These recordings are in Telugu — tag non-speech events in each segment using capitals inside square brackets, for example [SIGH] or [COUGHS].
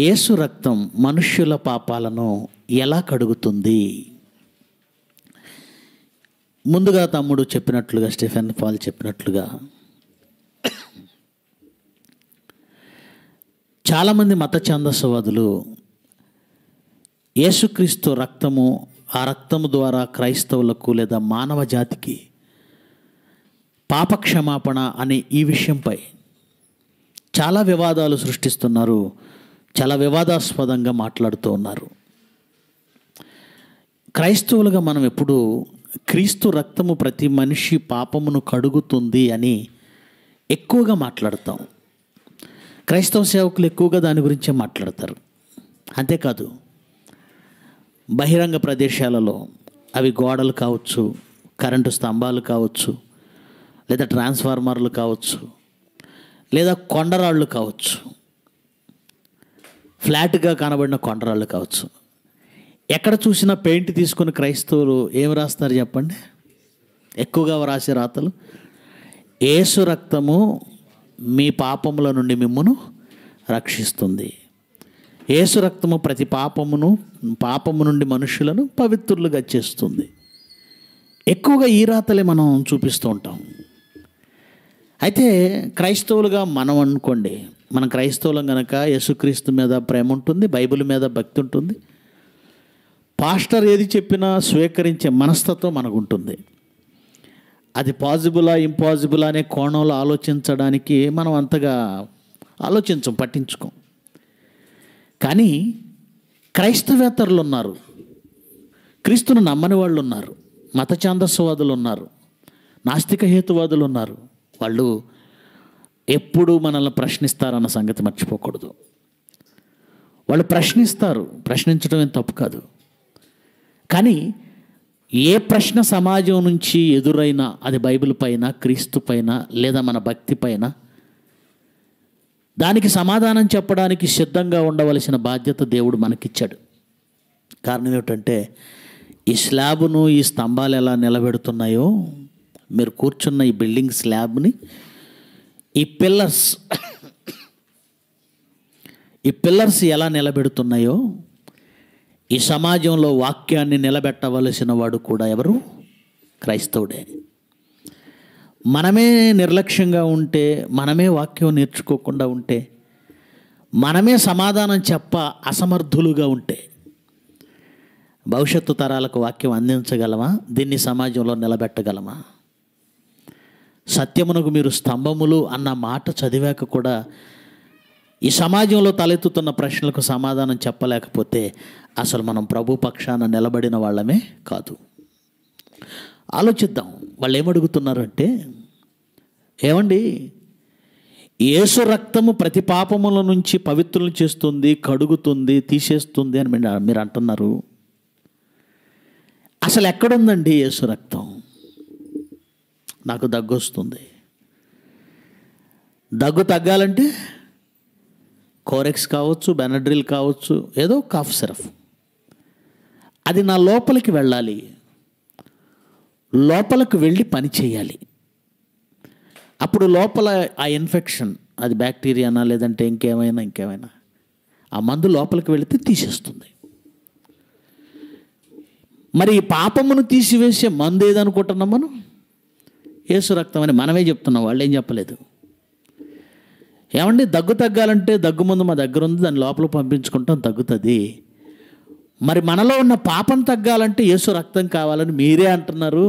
యేసు రక్తం మనుష్యుల పాపాలను ఎలా కడుగుతుంది ముందుగా తమ్ముడు చెప్పినట్లుగా స్టెఫెన్ పాల్ చెప్పినట్లుగా చాలామంది మత ఛాందసవాదులు యేసుక్రీస్తు రక్తము ఆ రక్తము ద్వారా క్రైస్తవులకు లేదా మానవ జాతికి పాపక్షమాపణ అనే ఈ విషయంపై చాలా వివాదాలు సృష్టిస్తున్నారు చాలా వివాదాస్పదంగా మాట్లాడుతూ ఉన్నారు క్రైస్తవులుగా మనం ఎప్పుడు క్రీస్తు రక్తము ప్రతి మనిషి పాపమును కడుగుతుంది అని ఎక్కువగా మాట్లాడతాం క్రైస్తవ సేవకులు ఎక్కువగా దాని గురించే మాట్లాడతారు అంతేకాదు బహిరంగ ప్రదేశాలలో అవి గోడలు కావచ్చు కరెంటు స్తంభాలు కావచ్చు లేదా ట్రాన్స్ఫార్మర్లు కావచ్చు లేదా కొండరాళ్ళు కావచ్చు ఫ్లాట్గా కనబడిన కొండరాళ్ళు కావచ్చు ఎక్కడ చూసినా పెయింట్ తీసుకుని క్రైస్తవులు ఏం రాస్తారు చెప్పండి ఎక్కువగా రాసే రాతలు ఏసు రక్తము మీ పాపముల నుండి మిమ్మను రక్షిస్తుంది ఏసు రక్తము ప్రతి పాపమును పాపము నుండి మనుషులను పవిత్రులుగా చేస్తుంది ఎక్కువగా ఈ రాతలే మనం చూపిస్తూ ఉంటాం అయితే క్రైస్తవులుగా మనం అనుకోండి మన క్రైస్తవులం కనుక యేసుక్రీస్తు మీద ప్రేమ ఉంటుంది బైబిల్ మీద భక్తి ఉంటుంది పాస్టర్ ఏది చెప్పినా స్వీకరించే మనస్తత్వం మనకు ఉంటుంది అది పాజిబులా ఇంపాజిబులా అనే కోణంలో ఆలోచించడానికి మనం అంతగా ఆలోచించం పట్టించుకోం కానీ క్రైస్తవేతరులు ఉన్నారు క్రీస్తును నమ్మని వాళ్ళు ఉన్నారు మత ఛాందస్వాదులు ఉన్నారు నాస్తిక హేతువాదులు ఉన్నారు వాళ్ళు ఎప్పుడు మనల్ని ప్రశ్నిస్తారన్న సంగతి మర్చిపోకూడదు వాళ్ళు ప్రశ్నిస్తారు ప్రశ్నించడం ఏం తప్పు కాదు కానీ ఏ ప్రశ్న సమాజం నుంచి ఎదురైనా అది బైబిల్ పైన క్రీస్తు పైన లేదా మన భక్తి పైన దానికి సమాధానం చెప్పడానికి సిద్ధంగా ఉండవలసిన బాధ్యత దేవుడు మనకిచ్చాడు కారణం ఏమిటంటే ఈ స్లాబును ఈ స్తంభాలు ఎలా నిలబెడుతున్నాయో మీరు కూర్చున్న ఈ బిల్డింగ్ స్లాబ్ని ఈ పిల్లర్స్ ఈ పిల్లర్స్ ఎలా నిలబెడుతున్నాయో ఈ సమాజంలో వాక్యాన్ని నిలబెట్టవలసిన వాడు కూడా ఎవరు క్రైస్తవుడే మనమే నిర్లక్ష్యంగా ఉంటే మనమే వాక్యం నేర్చుకోకుండా ఉంటే మనమే సమాధానం చెప్ప అసమర్థులుగా ఉంటే భవిష్యత్తు తరాలకు వాక్యం అందించగలమా దీన్ని సమాజంలో నిలబెట్టగలమా సత్యమునకు మీరు స్తంభములు అన్న మాట చదివాక కూడా ఈ సమాజంలో తలెత్తుతున్న ప్రశ్నలకు సమాధానం చెప్పలేకపోతే అసలు మనం ప్రభు పక్షాన నిలబడిన వాళ్ళమే కాదు ఆలోచిద్దాం వాళ్ళు ఏమడుగుతున్నారంటే ఏమండి యేసు రక్తము ప్రతి పాపముల నుంచి పవిత్రులు చేస్తుంది కడుగుతుంది తీసేస్తుంది అని మీరు అంటున్నారు అసలు ఎక్కడుందండి యేసు రక్తం నాకు దగ్గు వస్తుంది దగ్గు తగ్గాలంటే కోరెక్స్ కావచ్చు బెనడ్రిల్ కావచ్చు ఏదో కాఫ్ సిరఫ్ అది నా లోపలికి వెళ్ళాలి లోపలకు వెళ్ళి పని చేయాలి అప్పుడు లోపల ఆ ఇన్ఫెక్షన్ అది బ్యాక్టీరియానా లేదంటే ఇంకేమైనా ఇంకేమైనా ఆ మందు లోపలికి వెళితే తీసేస్తుంది మరి ఈ పాపమును తీసివేసే మందు ఏదనుకుంటున్నాం మనం ఏసు రక్తం అని మనమే చెప్తున్నాం వాళ్ళు ఏం చెప్పలేదు ఏమండి దగ్గు తగ్గాలంటే దగ్గు ముందు మా దగ్గర ఉంది దాని లోపల పంపించుకుంటాం తగ్గుతుంది మరి మనలో ఉన్న పాపం తగ్గాలంటే యేసు రక్తం కావాలని మీరే అంటున్నారు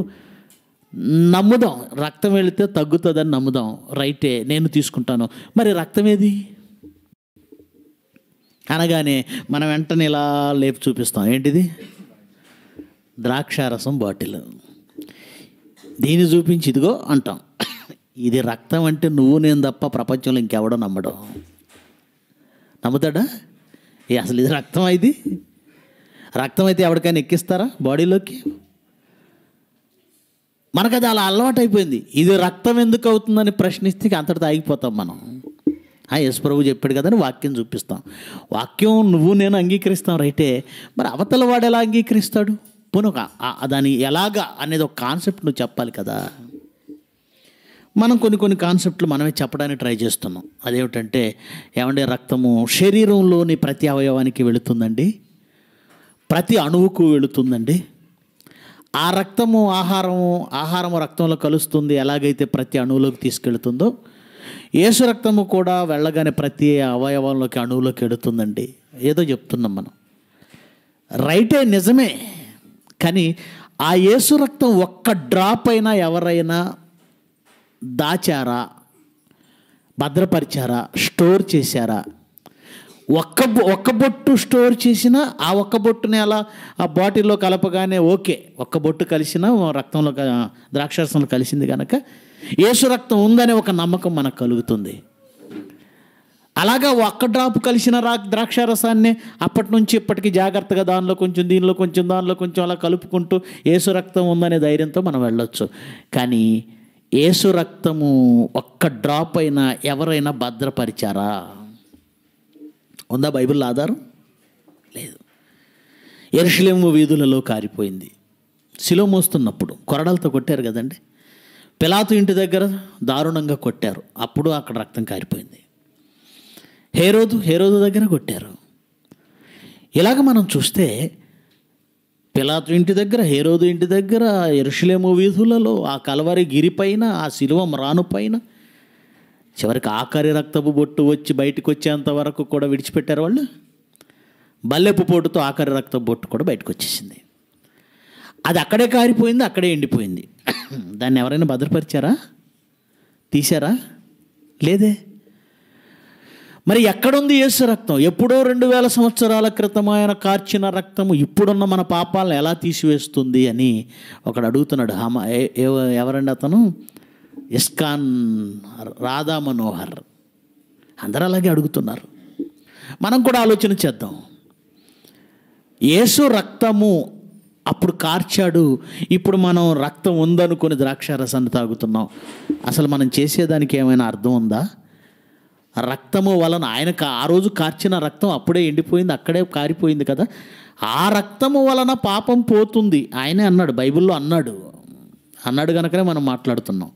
నమ్ముదాం రక్తం వెళితే తగ్గుతుందని నమ్ముదాం రైటే నేను తీసుకుంటాను మరి రక్తం ఏది అనగానే మనం వెంటనే ఇలా లేపి చూపిస్తాం ఏంటిది ద్రాక్షారసం బాటిల్ దీన్ని చూపించి ఇదిగో అంటాం ఇది రక్తం అంటే నువ్వు నేను తప్ప ప్రపంచంలో ఇంకెవడో నమ్మడం నమ్ముతాడా ఏ అసలు ఇది రక్తం అయింది రక్తం అయితే ఎవరికైనా ఎక్కిస్తారా బాడీలోకి మనకు అది అలా అలవాటు అయిపోయింది ఇది రక్తం ఎందుకు అవుతుందని ప్రశ్నిస్తే అంతటితో ఆగిపోతాం మనం ఆ యశ్ ప్రభు చెప్పాడు కదని వాక్యం చూపిస్తాం వాక్యం నువ్వు నేను అంగీకరిస్తాం రైటే మరి అవతల వాడు ఎలా అంగీకరిస్తాడు పోనీ దాని ఎలాగా అనేది ఒక కాన్సెప్ట్ నువ్వు చెప్పాలి కదా మనం కొన్ని కొన్ని కాన్సెప్ట్లు మనమే చెప్పడానికి ట్రై చేస్తున్నాం అదేమిటంటే ఏమంటే రక్తము శరీరంలోని ప్రతి అవయవానికి వెళుతుందండి ప్రతి అణువుకు వెళుతుందండి ఆ రక్తము ఆహారము ఆహారము రక్తంలో కలుస్తుంది ఎలాగైతే ప్రతి అణువులోకి తీసుకెళ్తుందో ఏసు రక్తము కూడా వెళ్ళగానే ప్రతి అవయవంలోకి అణువులోకి వెళుతుందండి ఏదో చెప్తున్నాం మనం రైటే నిజమే కానీ ఆ యేసు రక్తం ఒక్క డ్రాప్ అయినా ఎవరైనా దాచారా భద్రపరిచారా స్టోర్ చేశారా ఒక్క ఒక్క బొట్టు స్టోర్ చేసినా ఆ ఒక్క బొట్టుని అలా ఆ బాటిల్లో కలపగానే ఓకే ఒక్క బొట్టు కలిసినా రక్తంలో ద్రాక్షరసంలో కలిసింది కనుక యేసు రక్తం ఉందనే ఒక నమ్మకం మనకు కలుగుతుంది అలాగా ఒక్క డ్రాప్ కలిసిన రా ద్రాక్ష రసాన్ని అప్పటి నుంచి ఇప్పటికీ జాగ్రత్తగా దానిలో కొంచెం దీనిలో కొంచెం దానిలో కొంచెం అలా కలుపుకుంటూ ఏసు రక్తం ఉందనే ధైర్యంతో మనం వెళ్ళొచ్చు కానీ ఏసు రక్తము ఒక్క డ్రాప్ అయినా ఎవరైనా భద్రపరిచారా ఉందా బైబిల్ ఆధారం లేదు ఎరుషులేము వీధులలో కారిపోయింది శిలో మోస్తున్నప్పుడు కొరడాలతో కొట్టారు కదండి పిలాతు ఇంటి దగ్గర దారుణంగా కొట్టారు అప్పుడు అక్కడ రక్తం కారిపోయింది హేరోదు హేరోదు దగ్గర కొట్టారు ఇలాగ మనం చూస్తే పిలాతు ఇంటి దగ్గర హేరోదు ఇంటి దగ్గర ఎరుషులేము వీధులలో ఆ కలవరి గిరిపైన ఆ శిలువ పైన చివరికి ఆఖరి రక్తపు బొట్టు వచ్చి బయటకు వచ్చేంత వరకు కూడా విడిచిపెట్టారు వాళ్ళు బల్లెపు పోటుతో ఆఖరి రక్తపు బొట్టు కూడా బయటకు వచ్చేసింది అది అక్కడే కారిపోయింది అక్కడే ఎండిపోయింది దాన్ని ఎవరైనా భద్రపరిచారా తీశారా లేదే మరి ఎక్కడుంది యేసు రక్తం ఎప్పుడో రెండు వేల సంవత్సరాల క్రితం ఆయన కార్చిన రక్తము ఇప్పుడున్న మన పాపాలను ఎలా తీసివేస్తుంది అని ఒకడు అడుగుతున్నాడు హమ ఎవరండి అతను ఇస్కాన్ రాధా మనోహర్ అందరూ అలాగే అడుగుతున్నారు మనం కూడా ఆలోచన చేద్దాం యేసు రక్తము అప్పుడు కార్చాడు ఇప్పుడు మనం రక్తం ఉందనుకుని ద్రాక్షారసాన్ని తాగుతున్నాం అసలు మనం చేసేదానికి ఏమైనా అర్థం ఉందా రక్తము వలన ఆయన ఆ రోజు కార్చిన రక్తం అప్పుడే ఎండిపోయింది అక్కడే కారిపోయింది కదా ఆ రక్తము వలన పాపం పోతుంది ఆయనే అన్నాడు బైబిల్లో అన్నాడు అన్నాడు కనుకనే మనం మాట్లాడుతున్నాం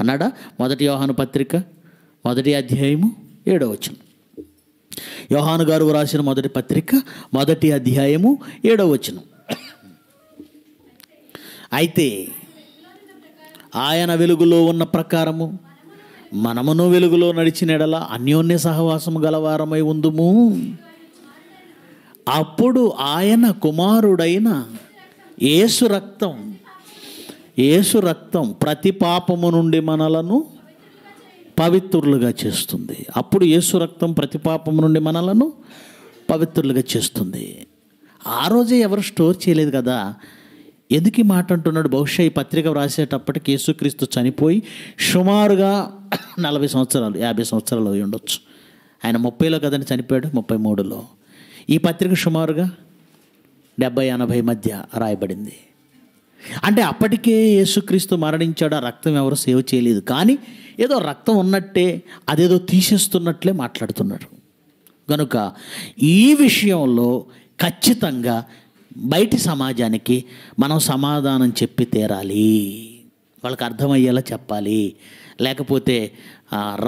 అన్నాడా మొదటి యోహాను పత్రిక మొదటి అధ్యాయము వచనం యోహాను గారు రాసిన మొదటి పత్రిక మొదటి అధ్యాయము వచనం అయితే ఆయన వెలుగులో ఉన్న ప్రకారము మనమును వెలుగులో నడిచిన ఎడల అన్యోన్య సహవాసము గలవారమై ఉందుము అప్పుడు ఆయన కుమారుడైన ఏసు రక్తం ఏసు రక్తం ప్రతి పాపము నుండి మనలను పవిత్రులుగా చేస్తుంది అప్పుడు ఏసు రక్తం ప్రతి పాపము నుండి మనలను పవిత్రులుగా చేస్తుంది ఆ రోజే ఎవరు స్టోర్ చేయలేదు కదా ఎందుకు మాట అంటున్నాడు బహుశా ఈ పత్రిక వ్రాసేటప్పటికి యేసుక్రీస్తు చనిపోయి సుమారుగా [COUGHS] నలభై సంవత్సరాలు యాభై సంవత్సరాలు అయి ఉండొచ్చు ఆయన ముప్పైలో కదండి చనిపోయాడు ముప్పై మూడులో ఈ పత్రిక సుమారుగా డెబ్బై ఎనభై మధ్య రాయబడింది అంటే అప్పటికే యేసుక్రీస్తు మరణించాడు ఆ రక్తం ఎవరు సేవ్ చేయలేదు కానీ ఏదో రక్తం ఉన్నట్టే అదేదో తీసేస్తున్నట్లే మాట్లాడుతున్నాడు కనుక ఈ విషయంలో ఖచ్చితంగా బయటి సమాజానికి మనం సమాధానం చెప్పి తీరాలి వాళ్ళకి అర్థమయ్యేలా చెప్పాలి లేకపోతే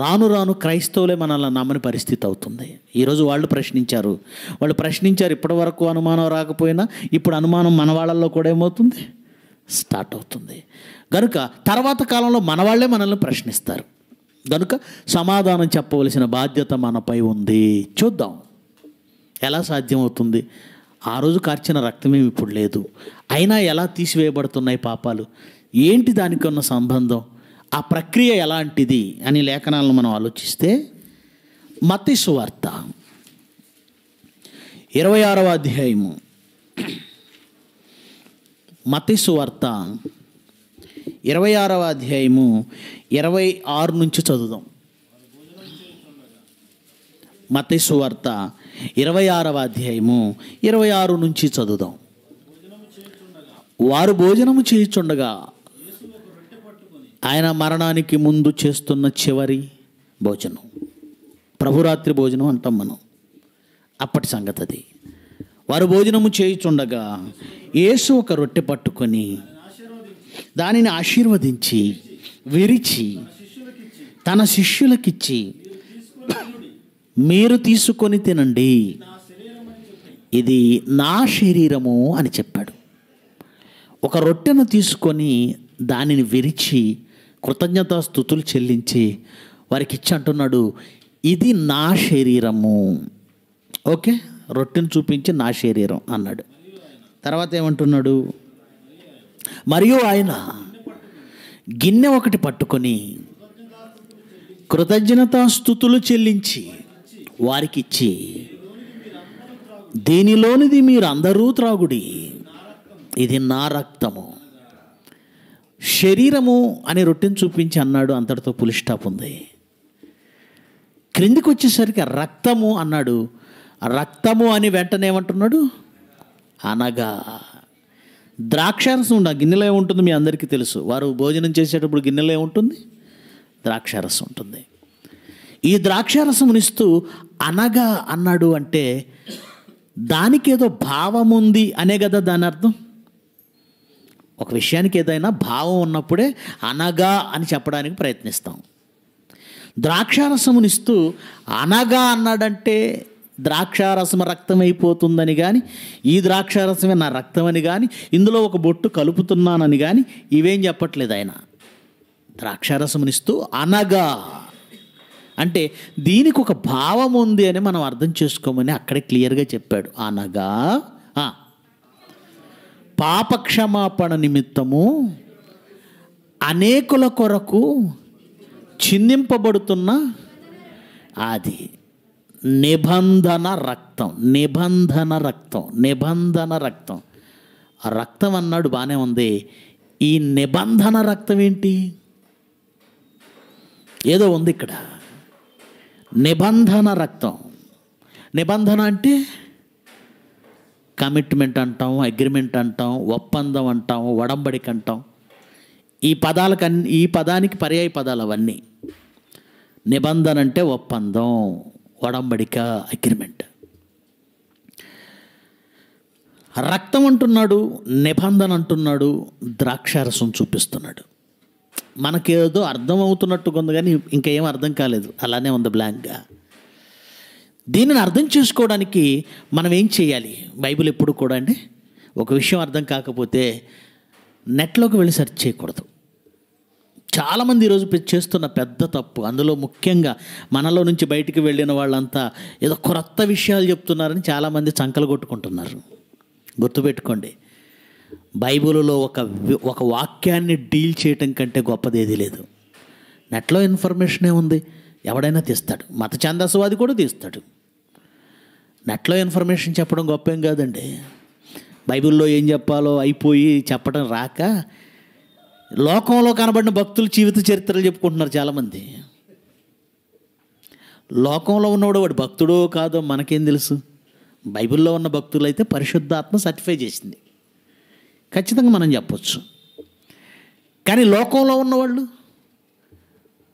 రాను రాను క్రైస్తవులే మనల్ని నమ్మని పరిస్థితి అవుతుంది ఈరోజు వాళ్ళు ప్రశ్నించారు వాళ్ళు ప్రశ్నించారు ఇప్పటి వరకు అనుమానం రాకపోయినా ఇప్పుడు అనుమానం మన వాళ్ళల్లో కూడా ఏమవుతుంది స్టార్ట్ అవుతుంది కనుక తర్వాత కాలంలో మన వాళ్ళే మనల్ని ప్రశ్నిస్తారు కనుక సమాధానం చెప్పవలసిన బాధ్యత మనపై ఉంది చూద్దాం ఎలా సాధ్యమవుతుంది ఆ రోజు కార్చిన రక్తమే ఇప్పుడు లేదు అయినా ఎలా తీసివేయబడుతున్నాయి పాపాలు ఏంటి దానికి ఉన్న సంబంధం ఆ ప్రక్రియ ఎలాంటిది అని లేఖనాలను మనం ఆలోచిస్తే మతి సువార్త ఇరవై ఆరవ అధ్యాయము మతి సువార్త ఇరవై ఆరవ అధ్యాయము ఇరవై ఆరు నుంచి చదువుదాం మతి సువార్త ఇరవై ఆరవ అధ్యాయము ఇరవై ఆరు నుంచి చదువుదాం వారు భోజనము చేయుచుండగా ఆయన మరణానికి ముందు చేస్తున్న చివరి భోజనం ప్రభురాత్రి భోజనం అంటాం మనం అప్పటి సంగతి అది వారు భోజనము చేయుచుండగా యేసు ఒక రొట్టె పట్టుకొని దానిని ఆశీర్వదించి విరిచి తన శిష్యులకిచ్చి మీరు తీసుకొని తినండి ఇది నా శరీరము అని చెప్పాడు ఒక రొట్టెను తీసుకొని దానిని విరిచి కృతజ్ఞతా స్థుతులు చెల్లించి వారికి ఇచ్చి అంటున్నాడు ఇది నా శరీరము ఓకే రొట్టెను చూపించి నా శరీరం అన్నాడు తర్వాత ఏమంటున్నాడు మరియు ఆయన గిన్నె ఒకటి పట్టుకొని స్థుతులు చెల్లించి వారికి ఇచ్చి దీనిలోనిది మీరందరూ త్రాగుడి ఇది నా రక్తము శరీరము అనే రొట్టెను చూపించి అన్నాడు అంతటితో పులిష్టాప్ ఉంది క్రిందికి వచ్చేసరికి రక్తము అన్నాడు రక్తము అని వెంటనే ఏమంటున్నాడు అనగా ద్రాక్షారసం ఉండ గిన్నెలో ఏముంటుంది మీ అందరికీ తెలుసు వారు భోజనం చేసేటప్పుడు గిన్నెలో ఏముంటుంది ద్రాక్షారసం ఉంటుంది ఈ ద్రాక్షారసమునిస్తూ అనగా అన్నాడు అంటే దానికి ఏదో భావం ఉంది అనే కదా దాని అర్థం ఒక విషయానికి ఏదైనా భావం ఉన్నప్పుడే అనగా అని చెప్పడానికి ప్రయత్నిస్తాం ద్రాక్షారసమునిస్తూ అనగా అన్నాడంటే ద్రాక్షారసం రక్తమైపోతుందని కానీ ఈ ద్రాక్షారసమే నా రక్తం అని కానీ ఇందులో ఒక బొట్టు కలుపుతున్నానని కానీ ఇవేం చెప్పట్లేదు ఆయన ద్రాక్షారసమునిస్తూ అనగా అంటే దీనికి ఒక భావం ఉంది అని మనం అర్థం చేసుకోమని అక్కడే క్లియర్గా చెప్పాడు అనగా పాపక్షమాపణ నిమిత్తము అనేకుల కొరకు చిందింపబడుతున్న అది నిబంధన రక్తం నిబంధన రక్తం నిబంధన రక్తం రక్తం అన్నాడు బాగానే ఉంది ఈ నిబంధన రక్తం ఏంటి ఏదో ఉంది ఇక్కడ నిబంధన రక్తం నిబంధన అంటే కమిట్మెంట్ అంటాం అగ్రిమెంట్ అంటాం ఒప్పందం అంటాం ఒడంబడిక అంటాం ఈ పదాలకు ఈ పదానికి పర్యాయ పదాలు అవన్నీ నిబంధన అంటే ఒప్పందం వడంబడిక అగ్రిమెంట్ రక్తం అంటున్నాడు నిబంధన అంటున్నాడు ద్రాక్షారసం చూపిస్తున్నాడు మనకేదో అర్థం అవుతున్నట్టుగా ఉంది కానీ ఇంకేం అర్థం కాలేదు అలానే ఉంది బ్లాంక్గా దీనిని అర్థం చేసుకోవడానికి మనం ఏం చేయాలి బైబిల్ ఎప్పుడు కూడా అండి ఒక విషయం అర్థం కాకపోతే నెట్లోకి వెళ్ళి సెర్చ్ చేయకూడదు చాలామంది ఈరోజు చేస్తున్న పెద్ద తప్పు అందులో ముఖ్యంగా మనలో నుంచి బయటికి వెళ్ళిన వాళ్ళంతా ఏదో క్రొత్త విషయాలు చెప్తున్నారని చాలామంది చంకలు కొట్టుకుంటున్నారు గుర్తుపెట్టుకోండి బైబిల్లో ఒక ఒక వాక్యాన్ని డీల్ చేయటం కంటే గొప్పది ఏది లేదు నెట్లో ఇన్ఫర్మేషన్ ఉంది ఎవడైనా తీస్తాడు మత ఛాందస్వాది కూడా తీస్తాడు నెట్లో ఇన్ఫర్మేషన్ చెప్పడం గొప్పం కాదండి బైబిల్లో ఏం చెప్పాలో అయిపోయి చెప్పడం రాక లోకంలో కనబడిన భక్తుల జీవిత చరిత్రలు చెప్పుకుంటున్నారు చాలామంది లోకంలో ఉన్నవాడు వాడు భక్తుడో కాదో మనకేం తెలుసు బైబిల్లో ఉన్న భక్తులు అయితే పరిశుద్ధాత్మ సర్టిఫై చేసింది ఖచ్చితంగా మనం చెప్పచ్చు కానీ లోకంలో ఉన్నవాళ్ళు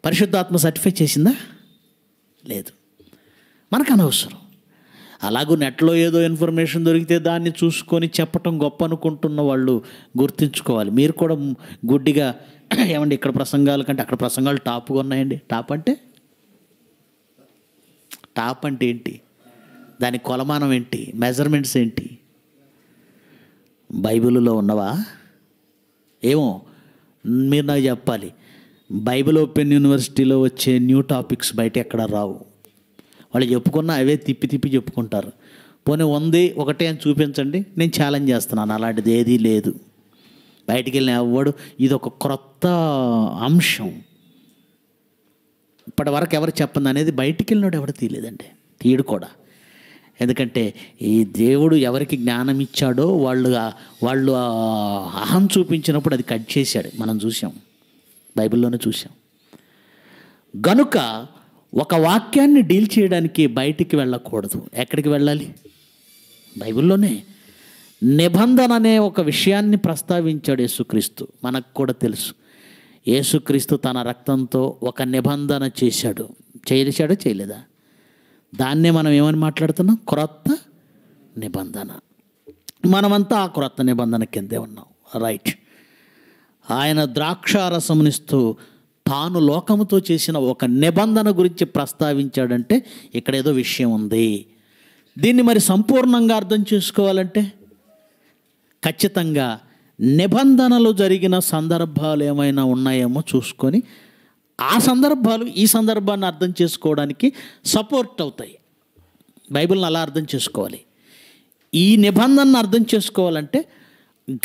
పరిశుద్ధాత్మ సర్టిఫై చేసిందా లేదు మనకు అనవసరం అలాగూ నెట్లో ఏదో ఇన్ఫర్మేషన్ దొరికితే దాన్ని చూసుకొని చెప్పటం గొప్ప అనుకుంటున్న వాళ్ళు గుర్తుంచుకోవాలి మీరు కూడా గుడ్డిగా [CLEARS THROAT] ఏమండి ఇక్కడ ప్రసంగాలు కంటే అక్కడ ప్రసంగాలు టాప్గా ఉన్నాయండి టాప్ అంటే టాప్ అంటే ఏంటి దాని కొలమానం ఏంటి మెజర్మెంట్స్ ఏంటి బైబిల్లో ఉన్నవా ఏమో మీరు నాకు చెప్పాలి బైబిల్ ఓపెన్ యూనివర్సిటీలో వచ్చే న్యూ టాపిక్స్ బయట ఎక్కడ రావు వాళ్ళు చెప్పుకున్నా అవే తిప్పి తిప్పి చెప్పుకుంటారు పోనీ ఉంది ఒకటే అని చూపించండి నేను ఛాలెంజ్ చేస్తున్నాను అలాంటిది ఏదీ లేదు బయటికి వెళ్ళిన ఎవ్వడు ఇది ఒక క్రొత్త అంశం ఇప్పటి వరకు ఎవరు చెప్పింది అనేది బయటికి వెళ్ళినాడు ఎవడు తీయలేదండి తీయడు కూడా ఎందుకంటే ఈ దేవుడు ఎవరికి జ్ఞానం ఇచ్చాడో వాళ్ళు వాళ్ళు అహం చూపించినప్పుడు అది కట్ చేశాడు మనం చూసాం బైబిల్లోనే చూసాం గనుక ఒక వాక్యాన్ని డీల్ చేయడానికి బయటికి వెళ్ళకూడదు ఎక్కడికి వెళ్ళాలి బైబిల్లోనే నిబంధన అనే ఒక విషయాన్ని ప్రస్తావించాడు యేసుక్రీస్తు మనకు కూడా తెలుసు యేసుక్రీస్తు తన రక్తంతో ఒక నిబంధన చేశాడు చేయలేశాడో చేయలేదా దాన్నే మనం ఏమని మాట్లాడుతున్నాం క్రొత్త నిబంధన మనమంతా ఆ క్రొత్త నిబంధన కిందే ఉన్నాం రైట్ ఆయన ద్రాక్షారసమునిస్తూ తాను లోకముతో చేసిన ఒక నిబంధన గురించి ప్రస్తావించాడంటే ఇక్కడ ఏదో విషయం ఉంది దీన్ని మరి సంపూర్ణంగా అర్థం చేసుకోవాలంటే ఖచ్చితంగా నిబంధనలు జరిగిన సందర్భాలు ఏమైనా ఉన్నాయేమో చూసుకొని ఆ సందర్భాలు ఈ సందర్భాన్ని అర్థం చేసుకోవడానికి సపోర్ట్ అవుతాయి బైబిల్ని అలా అర్థం చేసుకోవాలి ఈ నిబంధనను అర్థం చేసుకోవాలంటే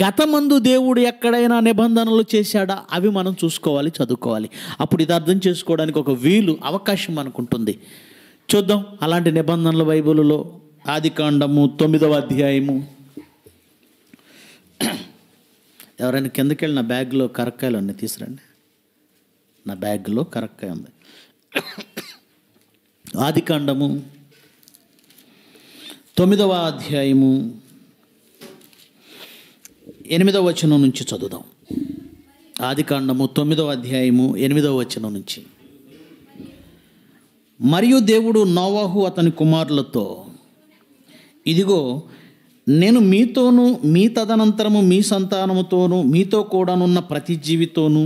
గతమందు దేవుడు ఎక్కడైనా నిబంధనలు చేశాడా అవి మనం చూసుకోవాలి చదువుకోవాలి అప్పుడు ఇది అర్థం చేసుకోవడానికి ఒక వీలు అవకాశం అనుకుంటుంది చూద్దాం అలాంటి నిబంధనలు బైబిల్లో ఆది కాండము తొమ్మిదవ అధ్యాయము ఎవరైనా కిందకెళ్ళిన బ్యాగ్లో కరక్కాయలు అన్నీ తీసురండి నా బ్యాగ్లో కరెక్ట్గా ఉంది ఆదికాండము తొమ్మిదవ అధ్యాయము ఎనిమిదవ వచనం నుంచి చదువుదాం ఆదికాండము తొమ్మిదవ అధ్యాయము ఎనిమిదవ వచనం నుంచి మరియు దేవుడు నోవాహు అతని కుమారులతో ఇదిగో నేను మీతోనూ మీ తదనంతరము మీ సంతానముతోనూ మీతో కూడానున్న ప్రతి జీవితోనూ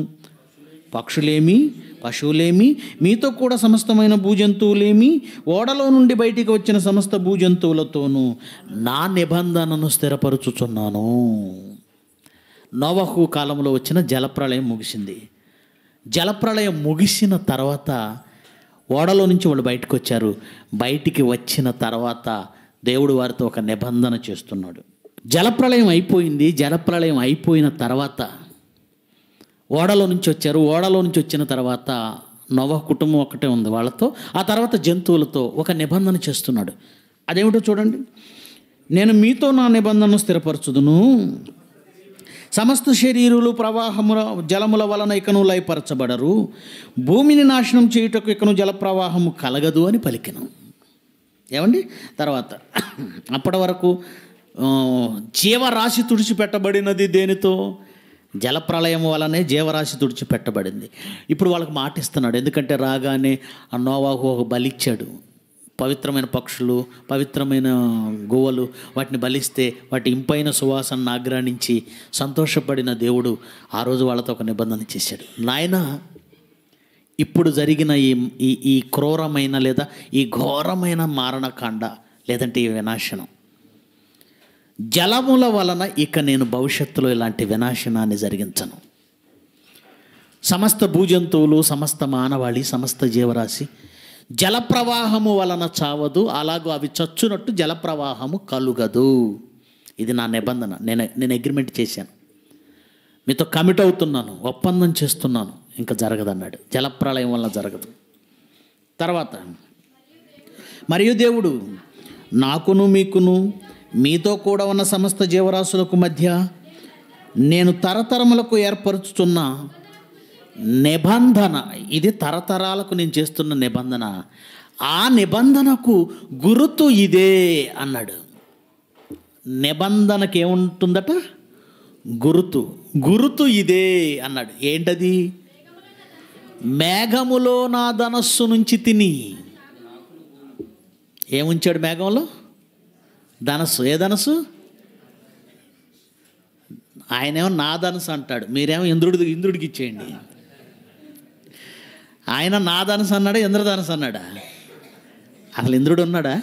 పక్షులేమి పశువులేమి మీతో కూడా సమస్తమైన భూజంతువులేమి ఓడలో నుండి బయటికి వచ్చిన సమస్త భూజంతువులతోనూ నా నిబంధనను స్థిరపరుచుచున్నాను నవహు కాలంలో వచ్చిన జలప్రళయం ముగిసింది జలప్రళయం ముగిసిన తర్వాత ఓడలో నుంచి వాళ్ళు బయటకు వచ్చారు బయటికి వచ్చిన తర్వాత దేవుడు వారితో ఒక నిబంధన చేస్తున్నాడు జలప్రళయం అయిపోయింది జలప్రళయం అయిపోయిన తర్వాత ఓడలో నుంచి వచ్చారు ఓడలో నుంచి వచ్చిన తర్వాత నవ కుటుంబం ఒకటే ఉంది వాళ్ళతో ఆ తర్వాత జంతువులతో ఒక నిబంధన చేస్తున్నాడు అదేమిటో చూడండి నేను మీతో నా నిబంధనను స్థిరపరచుదును సమస్త శరీరులు ప్రవాహముల జలముల వలన ఇకను లయపరచబడరు భూమిని నాశనం చేయుటకు ఇకను జల ప్రవాహము కలగదు అని పలికిను ఏమండి తర్వాత అప్పటి వరకు జీవరాశి తుడిచిపెట్టబడినది దేనితో జలప్రలయం వలనే జీవరాశి తుడిచిపెట్టబడింది ఇప్పుడు వాళ్ళకి మాటిస్తున్నాడు ఎందుకంటే రాగానే ఆ నోవాహు ఒక బలిచ్చాడు పవిత్రమైన పక్షులు పవిత్రమైన గోవలు వాటిని బలిస్తే వాటి ఇంపైన సువాసనను ఆగ్రాణించి సంతోషపడిన దేవుడు ఆ రోజు వాళ్ళతో ఒక నిబంధన చేశాడు నాయన ఇప్పుడు జరిగిన ఈ ఈ క్రూరమైన లేదా ఈ ఘోరమైన మారణకాండ లేదంటే ఈ వినాశనం జలముల వలన ఇక నేను భవిష్యత్తులో ఇలాంటి వినాశనాన్ని జరిగించను సమస్త భూజంతువులు సమస్త మానవాళి సమస్త జీవరాశి జలప్రవాహము వలన చావదు అలాగూ అవి చచ్చునట్టు జలప్రవాహము కలుగదు ఇది నా నిబంధన నేను నేను అగ్రిమెంట్ చేశాను మీతో కమిట్ అవుతున్నాను ఒప్పందం చేస్తున్నాను ఇంకా జరగదన్నాడు జలప్రళయం వలన జరగదు తర్వాత మరియు దేవుడు నాకును మీకును మీతో కూడా ఉన్న సమస్త జీవరాశులకు మధ్య నేను తరతరములకు ఏర్పరుచుతున్న నిబంధన ఇది తరతరాలకు నేను చేస్తున్న నిబంధన ఆ నిబంధనకు గురుతు ఇదే అన్నాడు నిబంధనకి ఏముంటుందట గురుతు గురుతు ఇదే అన్నాడు ఏంటది మేఘములో నా ధనస్సు నుంచి తిని ఏముంచాడు మేఘంలో ధనస్సు ఏ ధనస్సు ఆయనేమో నా ధనసు అంటాడు మీరేమో ఇంద్రుడి ఇంద్రుడికి ఇచ్చేయండి ఆయన నా ధనసు అన్నాడా ఇంద్రధనసు అన్నాడా అసలు ఇంద్రుడు ఉన్నాడా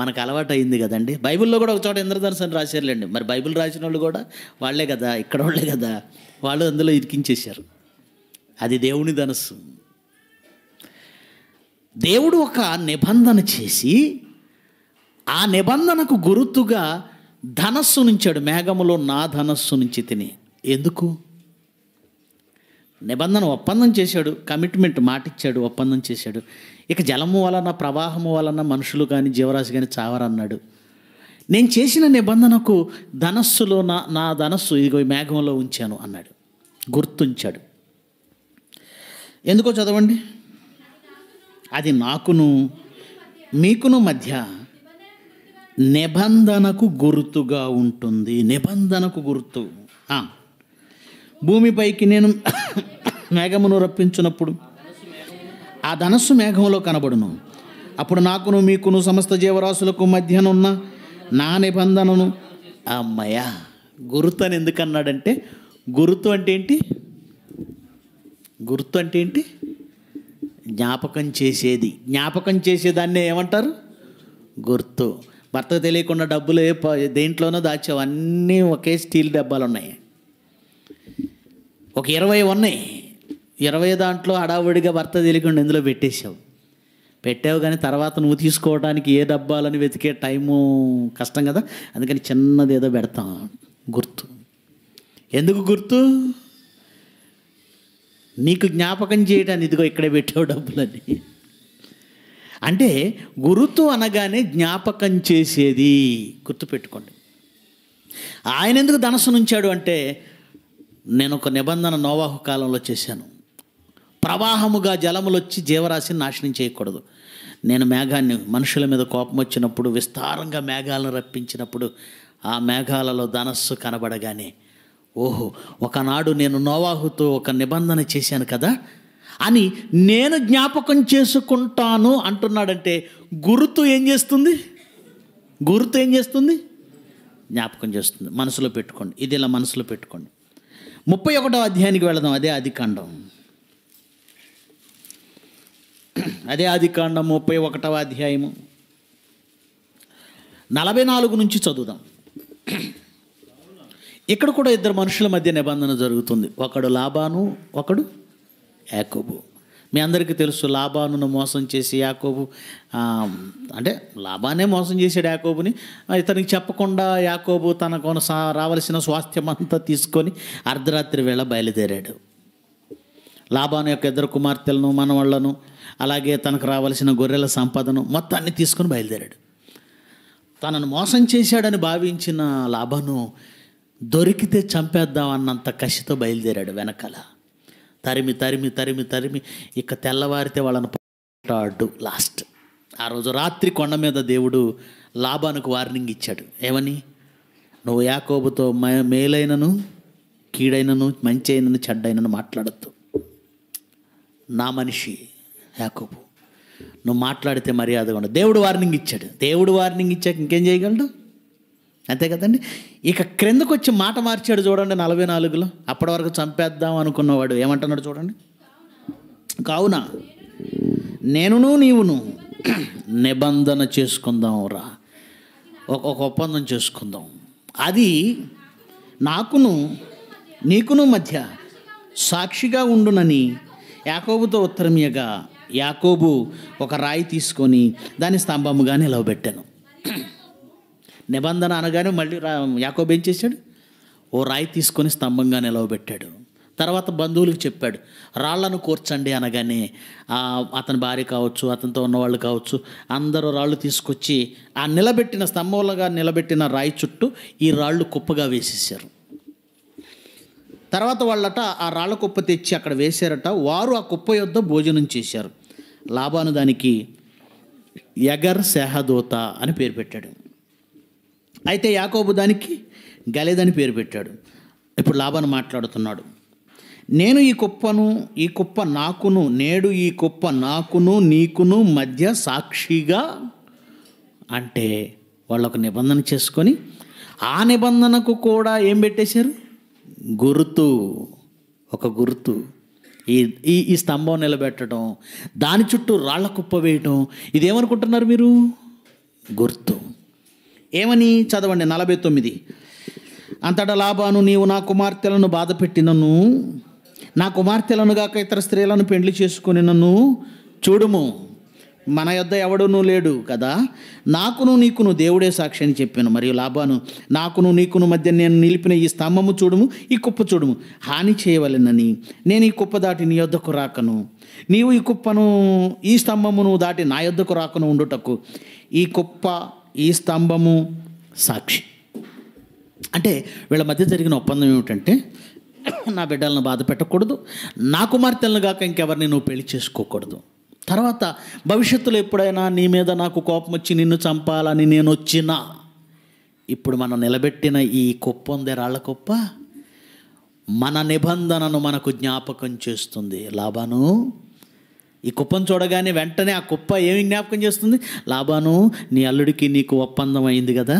మనకు అలవాటు అయింది కదండి బైబిల్లో కూడా ఒక చోట ఇంద్రధనసు అని రాశారులేండి మరి బైబిల్ రాసిన వాళ్ళు కూడా వాళ్ళే కదా ఇక్కడ వాళ్ళే కదా వాళ్ళు అందులో ఇరికించేశారు అది దేవుని ధనస్సు దేవుడు ఒక నిబంధన చేసి ఆ నిబంధనకు గురుతుగా ధనస్సు నుంచాడు మేఘములో నా ధనస్సు నుంచి తిని ఎందుకు నిబంధన ఒప్పందం చేశాడు కమిట్మెంట్ మాటిచ్చాడు ఒప్పందం చేశాడు ఇక జలము వలన ప్రవాహము వలన మనుషులు కానీ జీవరాశి కానీ చావరన్నాడు నేను చేసిన నిబంధనకు ధనస్సులో నా నా ధనస్సు ఇదిగో మేఘంలో ఉంచాను అన్నాడు గుర్తుంచాడు ఎందుకో చదవండి అది నాకును మీకును మధ్య నిబంధనకు గుర్తుగా ఉంటుంది నిబంధనకు గుర్తు భూమిపైకి నేను మేఘమును రప్పించినప్పుడు ఆ ధనస్సు మేఘంలో కనబడును అప్పుడు నాకును మీకును సమస్త జీవరాశులకు మధ్యనున్న నా నిబంధనను అమ్మయ్యా గుర్తు అని ఎందుకన్నాడంటే గుర్తు అంటే ఏంటి గుర్తు అంటే ఏంటి జ్ఞాపకం చేసేది జ్ఞాపకం చేసేదాన్నే ఏమంటారు గుర్తు భర్త తెలియకుండా డబ్బులు దేంట్లోనో దాచావు అన్నీ ఒకే స్టీల్ డబ్బాలు ఉన్నాయి ఒక ఇరవై ఉన్నాయి ఇరవై దాంట్లో హడావుడిగా భర్త తెలియకుండా ఇందులో పెట్టేశావు పెట్టావు కానీ తర్వాత నువ్వు తీసుకోవడానికి ఏ డబ్బాలని వెతికే టైము కష్టం కదా అందుకని చిన్నది ఏదో పెడతాం గుర్తు ఎందుకు గుర్తు నీకు జ్ఞాపకం చేయడానికి ఇదిగో ఇక్కడే పెట్టావు డబ్బులన్నీ అంటే గురుతు అనగానే జ్ఞాపకం చేసేది గుర్తుపెట్టుకోండి ఆయన ఎందుకు ధనస్సు నుంచాడు అంటే నేను ఒక నిబంధన నోవాహు కాలంలో చేశాను ప్రవాహముగా జలములు వచ్చి జీవరాశిని నాశనం చేయకూడదు నేను మేఘాన్ని మనుషుల మీద కోపం వచ్చినప్పుడు విస్తారంగా మేఘాలను రప్పించినప్పుడు ఆ మేఘాలలో ధనస్సు కనబడగానే ఓహో ఒకనాడు నేను నోవాహుతో ఒక నిబంధన చేశాను కదా అని నేను జ్ఞాపకం చేసుకుంటాను అంటున్నాడంటే గుర్తు ఏం చేస్తుంది గుర్తు ఏం చేస్తుంది జ్ఞాపకం చేస్తుంది మనసులో పెట్టుకోండి ఇది ఇలా మనసులో పెట్టుకోండి ముప్పై ఒకటో అధ్యాయానికి వెళదాం అదే అధికాండం అదే అధికాండం ముప్పై ఒకటవ అధ్యాయము నలభై నాలుగు నుంచి చదువుదాం ఇక్కడ కూడా ఇద్దరు మనుషుల మధ్య నిబంధన జరుగుతుంది ఒకడు లాభాను ఒకడు యాకోబు మీ అందరికీ తెలుసు లాభాను మోసం చేసి యాకోబు అంటే లాభానే మోసం చేశాడు యాకోబుని ఇతనికి చెప్పకుండా యాకోబు తన కొన రావలసిన స్వాస్థ్యం అంతా తీసుకొని అర్ధరాత్రి వేళ బయలుదేరాడు లాభాను యొక్క ఇద్దరు కుమార్తెలను మనవాళ్లను అలాగే తనకు రావాల్సిన గొర్రెల సంపదను మొత్తాన్ని తీసుకొని బయలుదేరాడు తనను మోసం చేశాడని భావించిన లాభను దొరికితే చంపేద్దాం అన్నంత కసితో బయలుదేరాడు వెనకాల తరిమి తరిమి తరిమి తరిమి ఇక తెల్లవారితే వాళ్ళని పట్టాడు లాస్ట్ ఆ రోజు రాత్రి కొండ మీద దేవుడు లాభానికి వార్నింగ్ ఇచ్చాడు ఏమని నువ్వు యాకోబుతో మేలైనను కీడైనను మంచి అయినను చెడ్డైనను మాట్లాడద్దు నా మనిషి యాకోబు నువ్వు మాట్లాడితే మర్యాద ఉండదు దేవుడు వార్నింగ్ ఇచ్చాడు దేవుడు వార్నింగ్ ఇచ్చాక ఇంకేం చేయగలడు అంతే కదండి ఇక క్రిందకు వచ్చి మాట మార్చాడు చూడండి నలభై నాలుగులో అప్పటి వరకు చంపేద్దాం అనుకున్నవాడు ఏమంటున్నాడు చూడండి కావున నేనును నీవును నిబంధన చేసుకుందాం రా ఒక ఒప్పందం చేసుకుందాం అది నాకును నీకును మధ్య సాక్షిగా ఉండునని యాకోబుతో ఉత్తరమీయగా యాకోబు ఒక రాయి తీసుకొని దాని స్తంభముగా నిలవబెట్టాను నిబంధన అనగానే మళ్ళీ రా యాకోబు ఏం చేశాడు ఓ రాయి తీసుకొని స్తంభంగా నిలవబెట్టాడు తర్వాత బంధువులకు చెప్పాడు రాళ్లను కూర్చండి అనగానే అతని భార్య కావచ్చు అతనితో ఉన్నవాళ్ళు కావచ్చు అందరూ రాళ్ళు తీసుకొచ్చి ఆ నిలబెట్టిన స్తంభంలోగా నిలబెట్టిన రాయి చుట్టూ ఈ రాళ్ళు కుప్పగా వేసేసారు తర్వాత వాళ్ళట ఆ రాళ్ళ కుప్ప తెచ్చి అక్కడ వేశారట వారు ఆ కుప్ప యొద్ భోజనం చేశారు లాభాను దానికి యగర్ సెహదోత అని పేరు పెట్టాడు అయితే యాకోబు దానికి గలేదని పేరు పెట్టాడు ఇప్పుడు లాభాన్ని మాట్లాడుతున్నాడు నేను ఈ కుప్పను ఈ కుప్ప నాకును నేడు ఈ కుప్ప నాకును నీకును మధ్య సాక్షిగా అంటే వాళ్ళొక నిబంధన చేసుకొని ఆ నిబంధనకు కూడా ఏం పెట్టేశారు గుర్తు ఒక గుర్తు ఈ ఈ ఈ స్తంభం నిలబెట్టడం దాని చుట్టూ రాళ్ల కుప్ప వేయటం ఇదేమనుకుంటున్నారు మీరు గుర్తు ఏమని చదవండి నలభై తొమ్మిది అంతటా లాభాను నీవు నా కుమార్తెలను బాధ పెట్టినను నా కుమార్తెలను గాక ఇతర స్త్రీలను పెండ్లి చేసుకుని నన్ను చూడుము మన యొద్ ఎవడునూ లేడు కదా నాకును నీకును దేవుడే సాక్షి అని చెప్పాను మరియు లాభాను నాకును నీకును మధ్య నేను నిలిపిన ఈ స్తంభము చూడము ఈ కుప్ప చూడము హాని చేయవలెనని నేను ఈ కుప్ప దాటి నీ యొద్దకు రాకను నీవు ఈ కుప్పను ఈ స్తంభమును దాటి నా యొద్దకు రాకను ఉండుటకు ఈ కుప్ప ఈ స్తంభము సాక్షి అంటే వీళ్ళ మధ్య జరిగిన ఒప్పందం ఏమిటంటే నా బిడ్డలను బాధ పెట్టకూడదు నా కుమార్తెలను కాక ఇంకెవరిని నువ్వు పెళ్లి చేసుకోకూడదు తర్వాత భవిష్యత్తులో ఎప్పుడైనా నీ మీద నాకు కోపం వచ్చి నిన్ను చంపాలని నేను వచ్చినా ఇప్పుడు మనం నిలబెట్టిన ఈ కుప్ప ఉంది రాళ్ళ కుప్ప మన నిబంధనను మనకు జ్ఞాపకం చేస్తుంది లాభాను ఈ కుప్పను చూడగానే వెంటనే ఆ కుప్ప ఏమి జ్ఞాపకం చేస్తుంది లాభాను నీ అల్లుడికి నీకు ఒప్పందం అయింది కదా